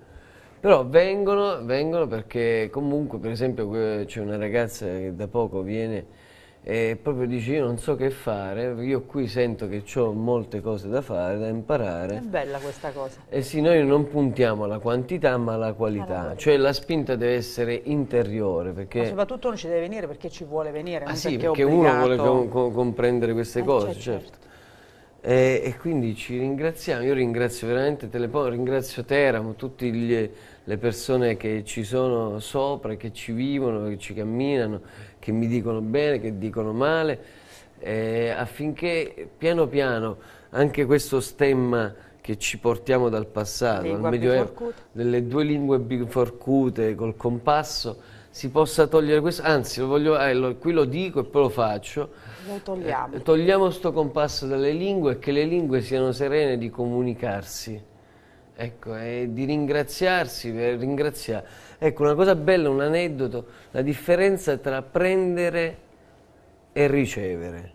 Però vengono, vengono perché comunque, per esempio, c'è una ragazza che da poco viene e proprio dice io non so che fare, io qui sento che ho molte cose da fare, da imparare. È bella questa cosa. E eh sì, noi non puntiamo alla quantità ma alla qualità, alla cioè la spinta deve essere interiore. Perché... Ma soprattutto non ci deve venire perché ci vuole venire, ah, non sì, perché, perché uno vuole com comprendere queste eh, cose, certo. certo. certo. E, e, quindi ci ringraziamo, io ringrazio veramente Telepon, ringrazio Teramo, tutte le persone che ci sono sopra, che ci vivono, che ci camminano, che mi dicono bene, che dicono male, eh, affinché piano piano anche questo stemma che ci portiamo dal passato, dal Medioevo, delle due lingue biforcute col compasso, si possa togliere questo, anzi lo voglio, eh, lo, qui lo dico e poi lo faccio. Lo togliamo. Eh, togliamo sto compasso dalle lingue e che le lingue siano serene di comunicarsi. Ecco, e di ringraziarsi per ringraziare. Ecco, una cosa bella, un aneddoto, la differenza tra prendere e ricevere.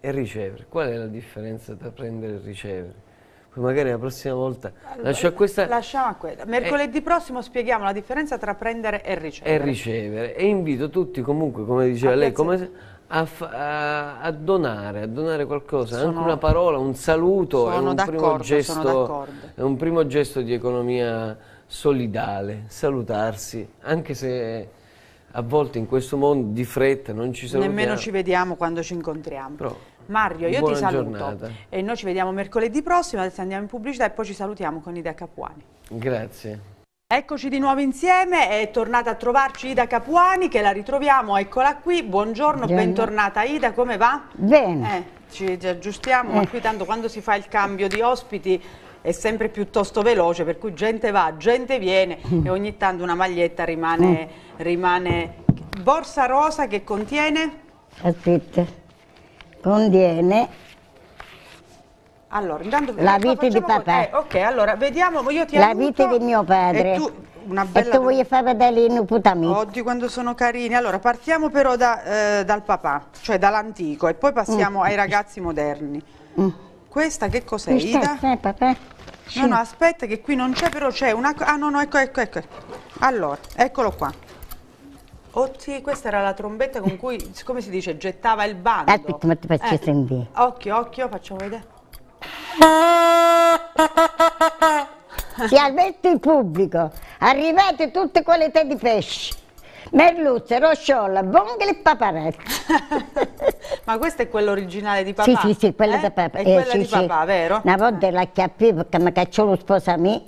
E ricevere. Qual è la differenza tra prendere e ricevere? poi magari la prossima volta lascio a questa. Lasciamo a quella. Mercoledì eh, prossimo spieghiamo la differenza tra prendere e ricevere. E ricevere. E invito tutti comunque, come diceva a lei, come, a, a, a, donare, a donare qualcosa, sono, anche una parola, un saluto, è un, primo gesto, è un primo gesto di economia solidale, salutarsi, anche se a volte in questo mondo di fretta non ci sono Nemmeno ci vediamo quando ci incontriamo. Però, Mario, io Buona ti saluto giornata. e noi ci vediamo mercoledì prossimo, adesso andiamo in pubblicità e poi ci salutiamo con Ida Capuani. Grazie. Eccoci di nuovo insieme, è tornata a trovarci Ida Capuani che la ritroviamo, eccola qui, buongiorno, Bene. bentornata Ida, come va? Bene. Eh, ci aggiustiamo, eh. ma qui tanto quando si fa il cambio di ospiti è sempre piuttosto veloce, per cui gente va, gente viene mm. e ogni tanto una maglietta rimane, mm. rimane... Borsa rosa che contiene? Aspetta conviene allora, intanto la vita di papà. Eh, ok, allora vediamo, io ti La aiuto, vita di mio padre. E tu, una bella... e tu vuoi far vedere i nipotami? Oddio quando sono carini. Allora, partiamo però da, eh, dal papà, cioè dall'antico, e poi passiamo mm. ai ragazzi moderni. Mm. Questa che cos'è, Ida? C'è, eh, papà. No, no, aspetta che qui non c'è, però c'è una... Ah, no, no, ecco, ecco, ecco. Allora, eccolo qua. Oh sì, questa era la trombetta con cui, come si dice, gettava il bando. Aspetta, ma ti faccio eh. sentire. Occhio, occhio, facciamo vedere. Si avverte il pubblico, arrivate tutte qualità di pesci. Merluzza, rosciola, Bongel e Paparazzi. Ma questo è quello originale di papà? Sì, sì, sì, quello eh? di papà. È eh, quella sì, di papà, sì. vero? Una volta eh. la chiappi perché mi cacciò lo sposo a me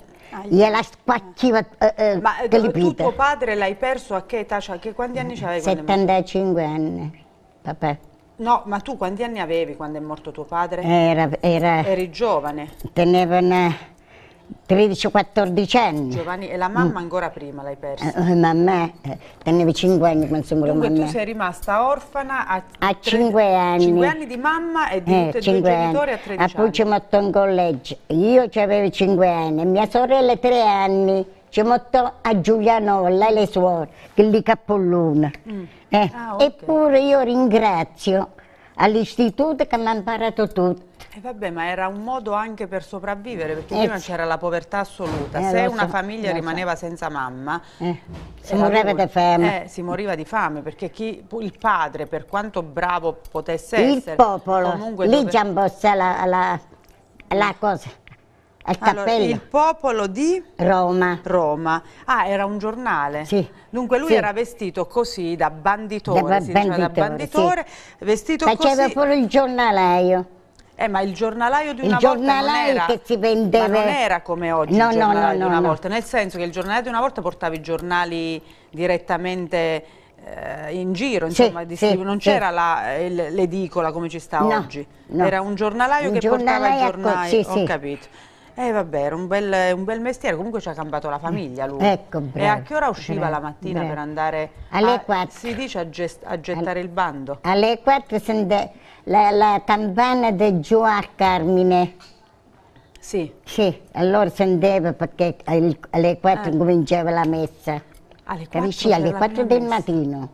gliela spacchiva eh, eh, Ma eh, tu tuo padre l'hai perso a che età? Cioè, che quanti anni c'avevi? 75 anni, papà. No, ma tu quanti anni avevi quando è morto tuo padre? Era, era Eri giovane. Teneva 13-14 anni. Giovanni, e la mamma mm. ancora prima l'hai persa? Eh, eh mamma, eh, tenevo 5 anni quando sono Dunque mamma. tu sei rimasta orfana a, a 5 anni. 5 anni di mamma e di eh, tutti i genitori a 13 a Poi ci metto in collegio. Io avevo 5 anni, mia sorella 3 anni. Ci metto a Giulianolla e le suore, che lì cappolluna. Mm. Eh, ah, okay. Eppure io ringrazio all'istituto che mi ha imparato tutto e vabbè, ma era un modo anche per sopravvivere, perché eh. prima ecco. c'era la povertà assoluta. Eh, Se una so, famiglia rimaneva so. senza mamma, eh, si moriva, di fame. Eh, si moriva di fame, perché chi, il padre, per quanto bravo potesse il essere... Il popolo, lì Giambossa la, la, la cosa... Il, allora, il popolo di Roma. Roma. Ah, era un giornale. Sì. Dunque lui sì. era vestito così da banditore, da, banditore, cioè da banditore sì. vestito Facevo così. Faceva pure il giornalaio. Eh, ma il giornalaio di una il volta giornalaio non era, che si vendeva... Ma non era come oggi no, il giornalaio no, no, di una volta, nel senso che il giornalaio di una volta portava i giornali direttamente eh, in giro, insomma, sì, sì, non c'era sì. l'edicola come ci sta oggi, no. era un giornalaio un che giornalaio portava i ecco, giornali, ecco, ho capito. Eh vabbè, era un bel, un bel, mestiere, comunque ci ha cambiato la famiglia lui. Ecco, bravo, e a che ora usciva bravo, la mattina bravo. per andare... Alle a, 4. Si dice a, gest, a gettare All, il bando? Alle 4 se ne la, la campana di giù a Carmine. Sì. Sì, allora scendeva perché alle 4 ah. Eh. cominciava la messa. Alle 4, Capisci? Alle 4 del messa. mattino.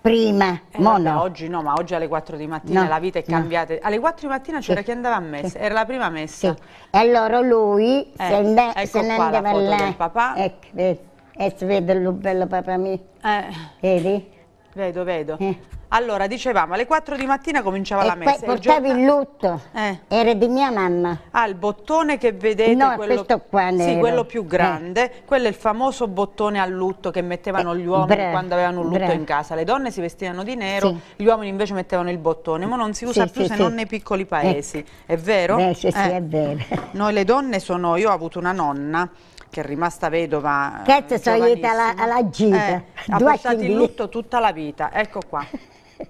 Prima, eh, vabbè, oggi no, ma oggi alle 4 di mattina no, la vita è cambiata. No. Alle 4 di mattina c'era sì. chi andava a messa, sì. era la prima messa. Sì. E allora lui eh, se, andava, ecco se ne andava là. Ecco, vedi, e si vede il bello papà mio. Eh. Vedi? Vedo, vedo. Eh. Allora, dicevamo, alle 4 di mattina cominciava e la messa. Poi portavi il, giorno... il lutto, eh. era di mia mamma. Ah, il bottone che vedete, no, quello... questo qua nero. Sì, quello più eh. grande, eh. quello è il famoso bottone a lutto che mettevano gli uomini bravo, quando avevano un lutto bravo. in casa. Le donne si vestivano di nero, sì. gli uomini invece mettevano il bottone, ma non si usa sì, più sì, se non nei piccoli paesi, ecco. è vero? Beh, sì, sì, eh. è vero. Noi le donne sono, io ho avuto una nonna che è rimasta vedova. che è aiuta alla, alla gita. Eh, ha passato in lutto tutta la vita. Ecco qua.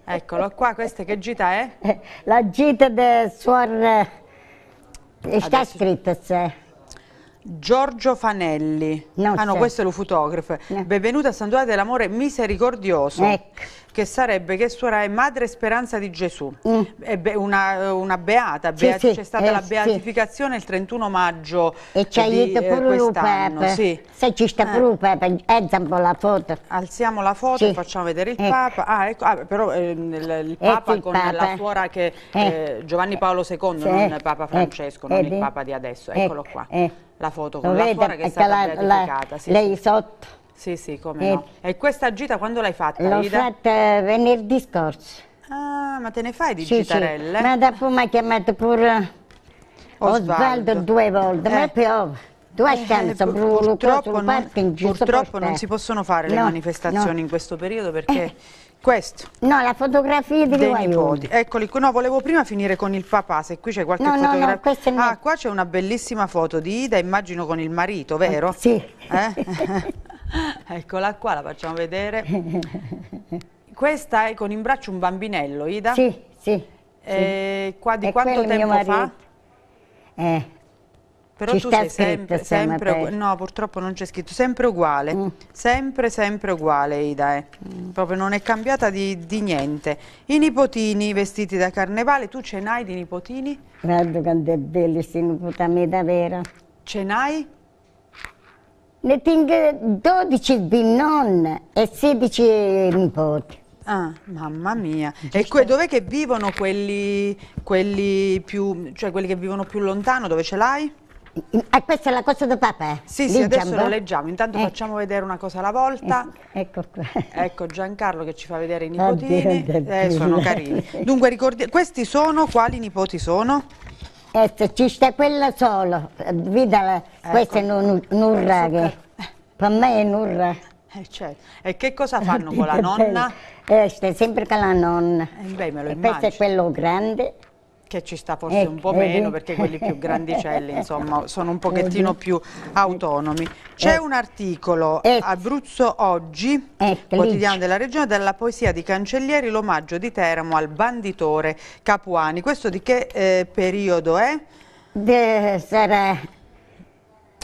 Eccolo qua, questa che gita è? Eh, la gita di suor... Sta eh, Adesso... scritto, c'è. Eh. Giorgio Fanelli, no, ah no, questo è lo fotografo. No. Benvenuta a Santuario dell'Amore Misericordioso. Ecco. Che sarebbe che suora è Madre Speranza di Gesù, mm. be una, una, beata, c'è sì, sì. stata eh, la beatificazione sì. il 31 maggio. E ci eh, aiuta eh, pure lui, Pepe. Sì. Se ci sta eh. pure Pepe, alziamo la foto. Alziamo la foto e facciamo vedere il ecco. Papa. Ah, ecco, ah, però eh, il, Papa ecco con il Papa. la suora che eh. Giovanni Paolo II, non Papa Francesco, non il Papa di adesso. Ecco. Eccolo qua la foto con Lo la vede, che è stata la, beatificata. sì, lei sì. sotto. Sì, sì, come e, no. E questa gita quando l'hai fatta, L'ho fatta venerdì scorso. Ah, ma te ne fai di sì, gitarelle? Sì. Ma dopo mi ha chiamato pure Osvaldo, due volte, eh. ma piove. Due eh, stanze, eh, purtroppo, non, purtroppo non si possono fare no, le manifestazioni no. in questo periodo perché... Eh. Questo? No, la fotografia di dei Guaiuti. nipoti. Eccoli qui. No, volevo prima finire con il papà, se qui c'è qualche no, fotografia. No, no, questo è il Ah, qua c'è una bellissima foto di Ida, immagino con il marito, vero? Sì. Eh? Eccola qua, la facciamo vedere. Questa è con in braccio un bambinello, Ida? Sì, sì. sì. Eh, qua di è quanto tempo fa? Eh, però ci tu sei sempre, sempre, sempre no purtroppo non c'è scritto, sempre uguale, mm. sempre sempre uguale Ida, eh. mm. proprio non è cambiata di, di, niente. I nipotini vestiti da carnevale, tu ce n'hai di nipotini? Guarda quanto è belli questi nipotami davvero. Ce n'hai? Ne tengo 12 di binnon e 16 nipoti. Ah, mamma mia. E dov'è che vivono quelli, quelli più, cioè quelli che vivono più lontano? Dove ce l'hai? Ah, questa è la cosa di papà? Eh. Sì, sì, adesso lo leggiamo. Intanto ecco. facciamo vedere una cosa alla volta. Ecco qua. Ecco Giancarlo che ci fa vedere i nipotini. eh, sono carini. Dunque, ricordi... questi sono, quali nipoti sono? Ecco, ci sta quella solo. Vidala, ecco. questa è nurra. Che... Per me è nurra. Eh, certo. E che cosa fanno con la nonna? Eh, sempre con la nonna. Eh, beh, me lo e immagino. questo è quello grande che ci sta forse ecco, un po' meno perché quelli più grandicelli insomma sono un pochettino più autonomi. C'è eh. un articolo eh. Abruzzo Oggi, quotidiano della regione, della poesia di Cancellieri, l'omaggio di Teramo al banditore Capuani. Questo di che eh, periodo è? deve essere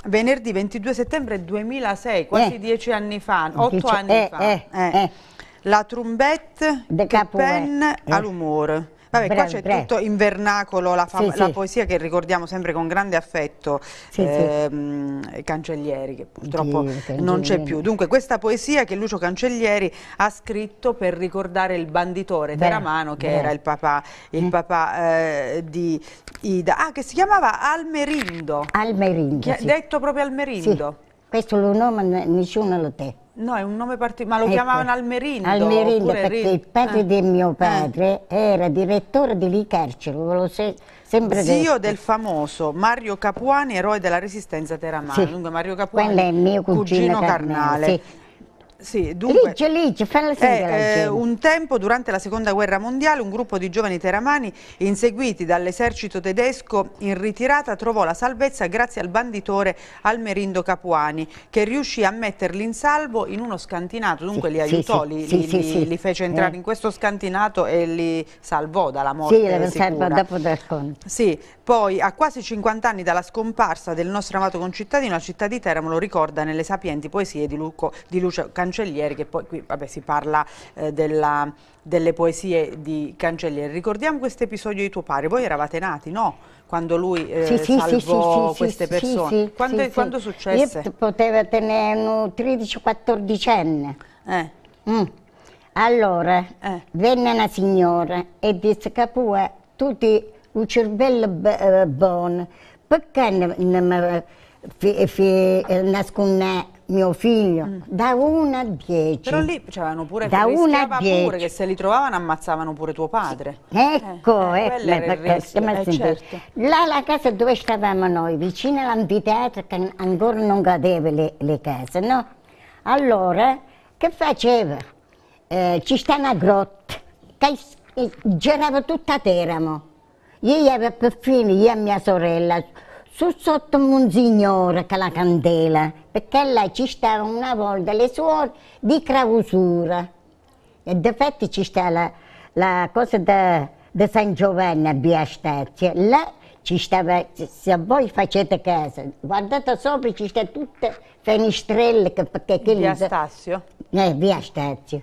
venerdì 22 settembre 2006, quasi eh. dieci anni fa, otto anni eh, fa. La trombette, il pen all'umore. Vabbè, breve, qua c'è tutto in vernacolo la, sì, la sì. poesia che ricordiamo sempre con grande affetto sì, ehm, Cancellieri, che purtroppo Dio, non c'è più. Dunque, questa poesia che Lucio Cancellieri ha scritto per ricordare il banditore Beh, Teramano, che breve. era il papà, il eh. papà eh, di Ida, ah, che si chiamava Almerindo. Almerindo. Che, Detto proprio Almerindo. Questo è un nome, nessuno lo te. No, è un nome particolare, ma lo ecco, chiamavano Almerindo. Almerindo perché il padre eh. di mio eh. padre era direttore di lì carcero, lo se, sempre Zio detto. del famoso Mario Capuani, eroe della resistenza teramana. Sì. Dunque Mario Capuani, è mio cugino, cugino carnale. carnale. Sì. Sì, dunque, Lice, Lice, falla eh, eh, un tempo durante la seconda guerra mondiale un gruppo di giovani teramani inseguiti dall'esercito tedesco in ritirata trovò la salvezza grazie al banditore Almerindo Capuani che riuscì a metterli in salvo in uno scantinato, dunque sì, li aiutò, sì, li, sì, li, li, fece entrare eh. in questo scantinato e li salvò dalla morte sì, sicura. Dopo sì, poi a quasi 50 anni dalla scomparsa del nostro amato concittadino la città di Teramo lo ricorda nelle sapienti poesie di, Luco, di Lucio Cancelli Cancellieri, che poi qui vabbè, si parla eh, della, delle poesie di Cancellieri. Ricordiamo questo episodio di tuo padre, voi eravate nati, no? Quando lui eh, sì, salvò sì, queste sì, persone. quando sì, quando successe? Io potevo tenere 13-14 anni. Eh. Mm. Allora, eh. venne una signora e disse che eh, pure tu ti un cervello buono, eh, perché non mi nasconde mio figlio, mm. da 1 a 10. Però lì c'erano cioè, pure da una a pure che se li trovavano ammazzavano pure tuo padre. Sì. Ecco, eh, eh ecco, perché ecco, siamo eh, certo. Là la casa dove stavamo noi, vicino all'anfiteatro che ancora non cadeva le, le, case, no? Allora, che faceva? Eh, ci sta una grotta, che eh, girava tutta Teramo. Io avevo perfino, io e mia sorella, su sotto monsignore con la candela, perché là ci stava una volta le suore di clausura. E difatti ci sta la, la cosa di San Giovanni a Biastezia, là ci stava, se voi facete casa, guardate sopra ci sta tutte fenestrelle che, perché che Eh, via Stasio.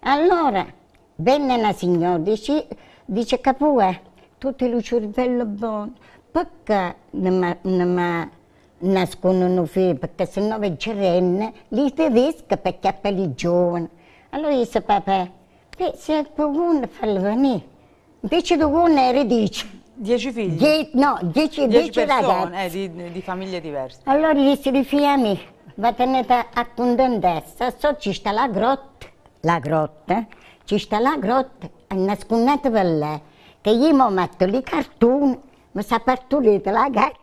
Allora venne una signora, dice, dice Capuè, tu hai il cervello buono, perché non mi nascono figli? Perché se no renne, li tedeschi perché per i giovani. Allora io dice papà, se qualcuno fa venire, invece di uno era dieci. Dieci figli? Die, no, dieci, dieci, dieci persone, eh, di, di, famiglie diverse. Allora disse, si rifiami, va tenuta a condondessa, so ci sta la grotta, la grotta, ci sta la grotta, nascondetevi là, che io ho metto i cartoni mi si è partita la gatta.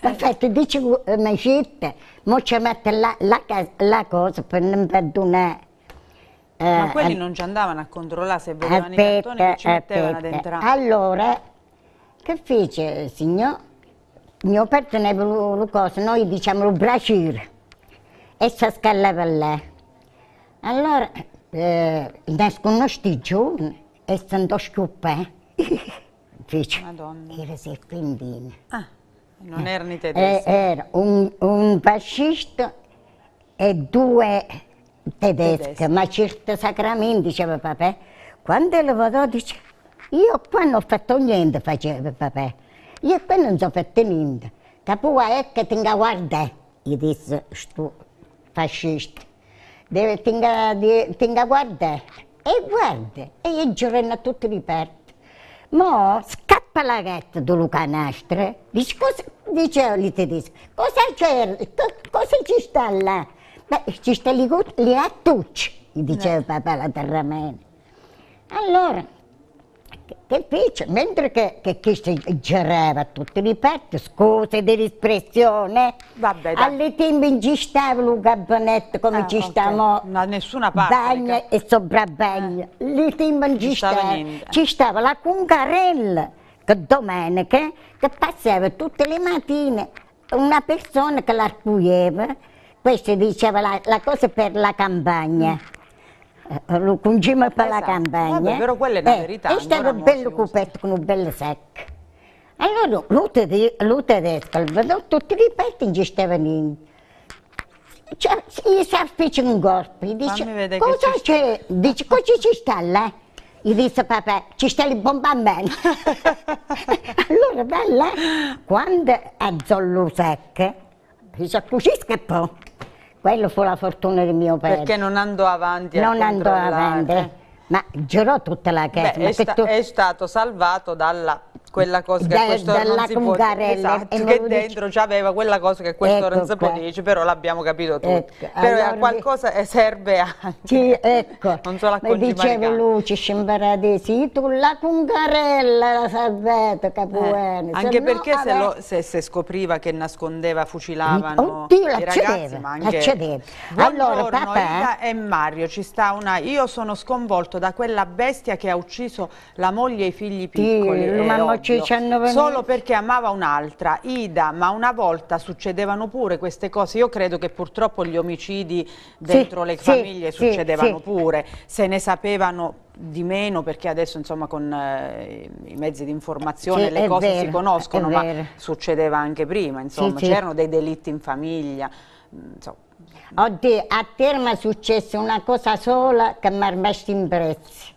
Perfetto, dice 10 citta, mo ci mette la, la, la cosa per non perdonare. Eh, Ma quelli eh, non ci andavano a controllare se eh, vedevano aspetta, i cartoni che ci eh, mettevano aspetta. ad entrare. Allora, che fece il signor? Il Mio padre ne voleva cosa, noi diciamo lo bracire. E si scalava lì. Allora, eh, nascono sti giorni e si andò a schiuppare. lavatrice. Madonna. Era Serpendina. Ah, non eh, erano i eh, tedeschi. Eh, era un, un, fascista e due tedeschi, tedeschi. ma certo sacramenti diceva papà. Eh. Quando lo vado, dice, io qua non ho fatto niente, faceva papà. Io qua non ho fatto niente. Capo, è che tenga guarda, gli disse questo fascista. Deve tenga, tenga guarda. E guarda, e i giorni a tutti riparti. Ma scappa la gatta dalla canastra, dice, cosa, dicevano i tedeschi, cosa c'è, cosa ci sta là? Beh, ci sta lì, lì a tucci, gli diceva no. Eh. papà la terramena. Allora, che fece, mentre che, che, che si girava tutti i pezzi, scuse dell'espressione, alle tempi ci stava il gabinetto come ah, ci okay. stiamo, da nessuna parte, bagno e soprabbagno, eh. alle tempi ci stava, ci stava la cuncarella, che domenica, che passava tutte le mattine, una persona che la spuieva, questo diceva la, la cosa per la campagna. Mm lo cungimo per esatto. la campagna. Vabbè, però quella è una eh, verità. È stato un bello coperto con un bello sacco. Allora lui ti ha detto, vedo tutti i petti non stavano niente. Cioè, gli si affaccia un corpo, dice, cosa c'è? Dice, cosa ci sta là? Gli disse papà, ci sta il bombardamento. allora bella, quando alzò lo sacco, si un po'. Quello fu la fortuna di mio padre. Perché non andò avanti non andò avanti, ma giurò tutta la casa. Beh, è, sta tu... è stato salvato dalla quella cosa che da, questo non si può esatto, che dentro dice... c'aveva quella cosa che questo ecco non si può dire, però l'abbiamo capito tutti. Ecco, però allora, qualcosa eh, serve anche. Sì, ecco. non solo a Mi diceva Luci in paradisi, tu la cungarella la salvete, capuene. Eh, anche se perché no, se, ave... lo, se, se, scopriva che nascondeva, fucilavano mm, Oddio, la i ragazzi, ma anche... Cedeva. Allora, Buongiorno, papà... e Mario, ci sta una... Io sono sconvolto da quella bestia che ha ucciso la moglie e i figli piccoli. Sì, omicidio cioè, solo perché amava un'altra, Ida, ma una volta succedevano pure queste cose, io credo che purtroppo gli omicidi dentro sì, le famiglie succedevano sì, pure, se ne sapevano di meno perché adesso insomma con eh, i mezzi di informazione sì, le cose vero, si conoscono ma succedeva anche prima insomma sì, c'erano sì. dei delitti in famiglia insomma. Mm, Oddio, a Terma è successa una cosa sola che mi è rimasta in prezzo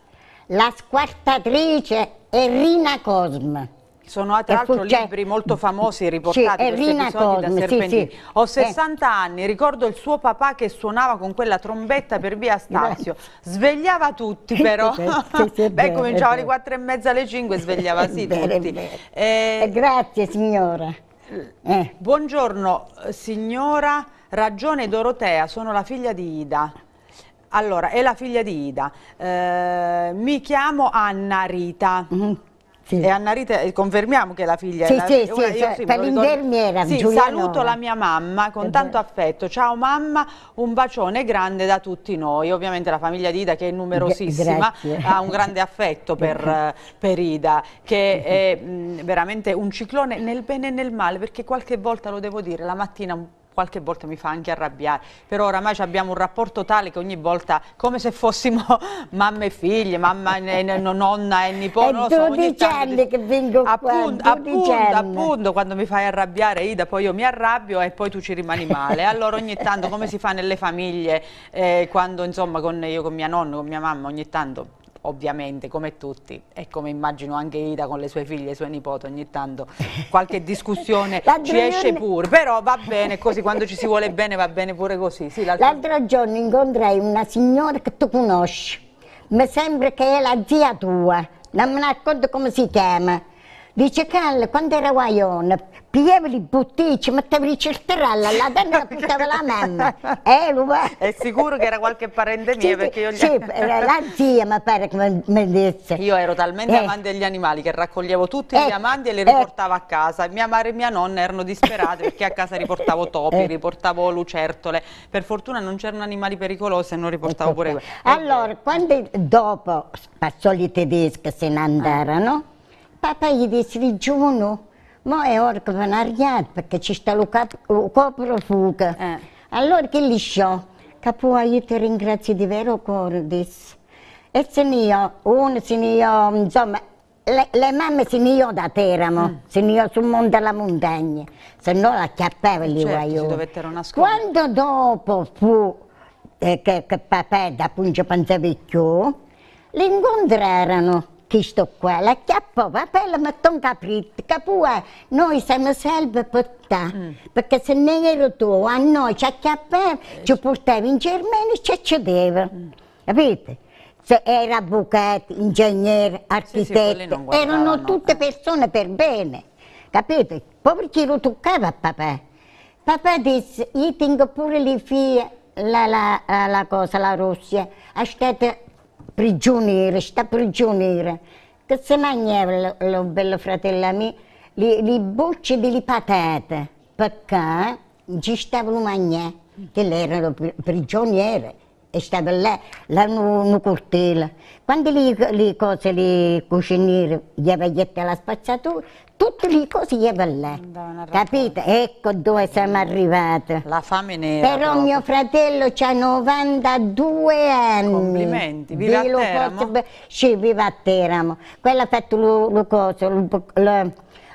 la squartatrice e Rina Cosm. Sono altri cioè, libri molto famosi riportati sì, questi episodi Cosme, da Serpentini. Sì, sì. Ho 60 eh. anni, ricordo il suo papà che suonava con quella trombetta per via Stazio. Svegliava tutti però. Sì, Beh, cominciava alle 4 e mezza alle 5 svegliava sì vero, tutti. Eh, eh, Grazie signora. Eh, eh. Buongiorno signora Ragione Dorotea, sono la figlia di Ida. Allora, è la figlia di Ida. Eh, mi chiamo Anna Rita. Mm -hmm. Sì. E Anna Rita, eh, confermiamo che è la figlia sì, è la, sì, una, sì, io, sì, per l'infermiera sì, saluto la mia mamma con tanto affetto ciao mamma, un bacione grande da tutti noi, ovviamente la famiglia di Ida che è numerosissima, Grazie. ha un grande affetto per, per Ida che è mh, mm, veramente un ciclone nel bene e nel male perché qualche volta lo devo dire, la mattina un qualche volta mi fa anche arrabbiare, però oramai abbiamo un rapporto tale che ogni volta, come se fossimo mamma e figlie, mamma e nonna e nipote, non lo so, che vengo appunto, qua, appunto, appunto, quando mi fai arrabbiare Ida, poi io mi arrabbio e poi tu ci rimani male, allora ogni tanto come si fa nelle famiglie, eh, quando insomma con, io con mia nonna, con mia mamma, ogni tanto ovviamente come tutti e come immagino anche Ida con le sue figlie e i suoi nipoti ogni tanto qualche discussione ci esce pure però va bene così quando ci si vuole bene va bene pure così sì, l'altro giorno incontrai una signora che tu conosci mi sembra che è la zia tua non mi racconto come si chiama Dice Cal, quando era guaione, pigliava le butti, ci le il certerello, là dentro la buttava la mamma. Eh, lui... È sicuro che era qualche parente mia sì, perché io gli... Sì, la zia mi pare che mi, disse. Io ero talmente eh. amante degli animali che raccoglievo tutti eh. gli amanti e li eh. riportavo eh. a casa. Mia madre e mia nonna erano disperate perché a casa riportavo topi, eh. riportavo lucertole. Per fortuna non c'erano animali pericolosi e non riportavo ecco pure... Allora, quando dopo passò i tedeschi se ne andarono... Ah papà gli disse dice digiuno, ma è ora che vanno arrivare perché ci sta lo, lo copro fuga. Eh. Allora che li sciò, capo io ti ringrazio di vero cuore, disse. E se ne ho, uno se ne ho, insomma, le, le mamme se ne ho da Teramo, mm. se ne ho sul monte alla montagna, se no la chiappava lì eh, certo, Quando dopo fu eh, che, che papà da Pungia Panzavecchio, li incontrarono che sto qua, la chiappo, va per la matton caprit, capua, eh. noi siamo salvi per te, mm. perché se non ero tu, a noi ci acchiappavi, eh, ci portavi in Germania e ci accedeva, mm. capite? Se era avvocato, ingegnere, architetto, sì, sì, erano tutte persone per bene, capite? Poi chi toccava a papà? Papà disse, io tengo pure le figlie, la, la, la cosa, la Russia, aspetta, prigioniere, sta prigioniera. Che se mangia lo, lo bello fratello mio? Le, le bocce delle patate, perché ci stavano mangiare, che lei era prigioniera e stava là, là una cortile. Quando le, le cose, le cuciniere, gli pagliette alla spazzatura, tutte le cose gli là. Capite? Ecco dove siamo arrivati. La fame nera. Però proprio. mio fratello ha 92 anni. Complimenti, viva a Teramo? Sì, vive a Teramo. Quello ha fatto lo, lo coso, lo, lo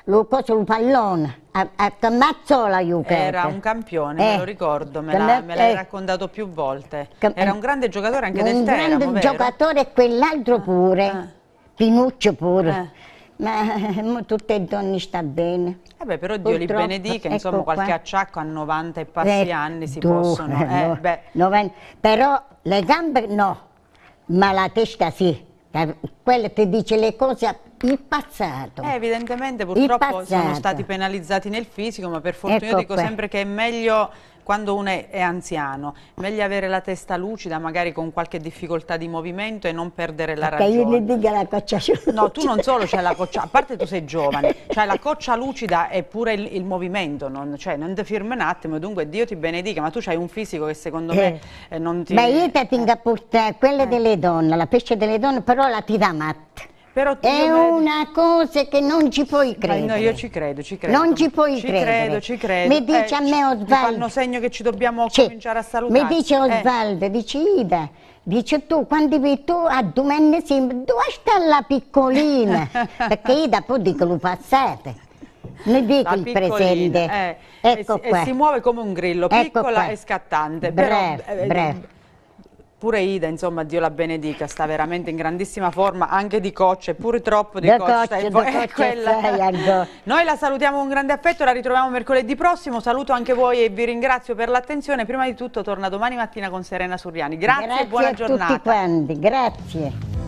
lo posso un pallone, ammazzò la Juventus. Era un campione, eh, me lo eh. ricordo, me, l'hai eh, raccontato più volte. Era un grande giocatore anche del Teramo, Un grande giocatore e quell'altro ah, pure, ah, Pinuccio pure. Eh. Ma eh, tutte le donne sta bene. Eh però Dio Purtroppo, li benedica, eh, insomma ecco qualche acciacco a 90 e passi anni si tu, possono... No, eh, 90, però le gambe no, ma la testa sì. Quella ti dice le cose a impazzato. Eh, evidentemente purtroppo impazzato. sono stati penalizzati nel fisico, ma per fortuna ecco io dico qua. sempre che è meglio quando uno è, è, anziano, meglio avere la testa lucida, magari con qualche difficoltà di movimento e non perdere la Perché ragione. Perché io gli dica la coccia lucida. No, tu non solo c'hai la coccia, a parte tu sei giovane, c'hai la coccia lucida e pure il, il, movimento, non, cioè non ti firma un attimo, dunque Dio ti benedica, ma tu hai un fisico che secondo eh. me eh, non ti... Beh, io ti eh. tengo a portare quelle eh. delle donne, la pesce delle donne, però la ti dà matta. Però tu è una cosa che non ci puoi credere. Ma no, io ci credo, ci credo. Non ci puoi ci credere. Credo, ci credo, Mi dice eh, a me Osvaldo. Mi fanno segno che ci dobbiamo sì. cominciare a salutare. Mi dice eh. Osvaldo, eh. dice Ida, dice tu, quando vi tu a domenica sempre, dove sta la piccolina? Perché Ida poi dico lo passate. Mi dico il presente. Eh, ecco e, si, e, si, muove come un grillo, ecco piccola qua. e scattante. Bref, però, eh, breve. Pure Ida, insomma, Dio la benedica, sta veramente in grandissima forma, anche di cocce, pure troppo di cocce. quella... Noi la salutiamo con grande affetto, la ritroviamo mercoledì prossimo, saluto anche voi e vi ringrazio per l'attenzione. Prima di tutto torna domani mattina con Serena Suriani. Grazie, Grazie e buona giornata. Grazie a tutti quanti. Grazie.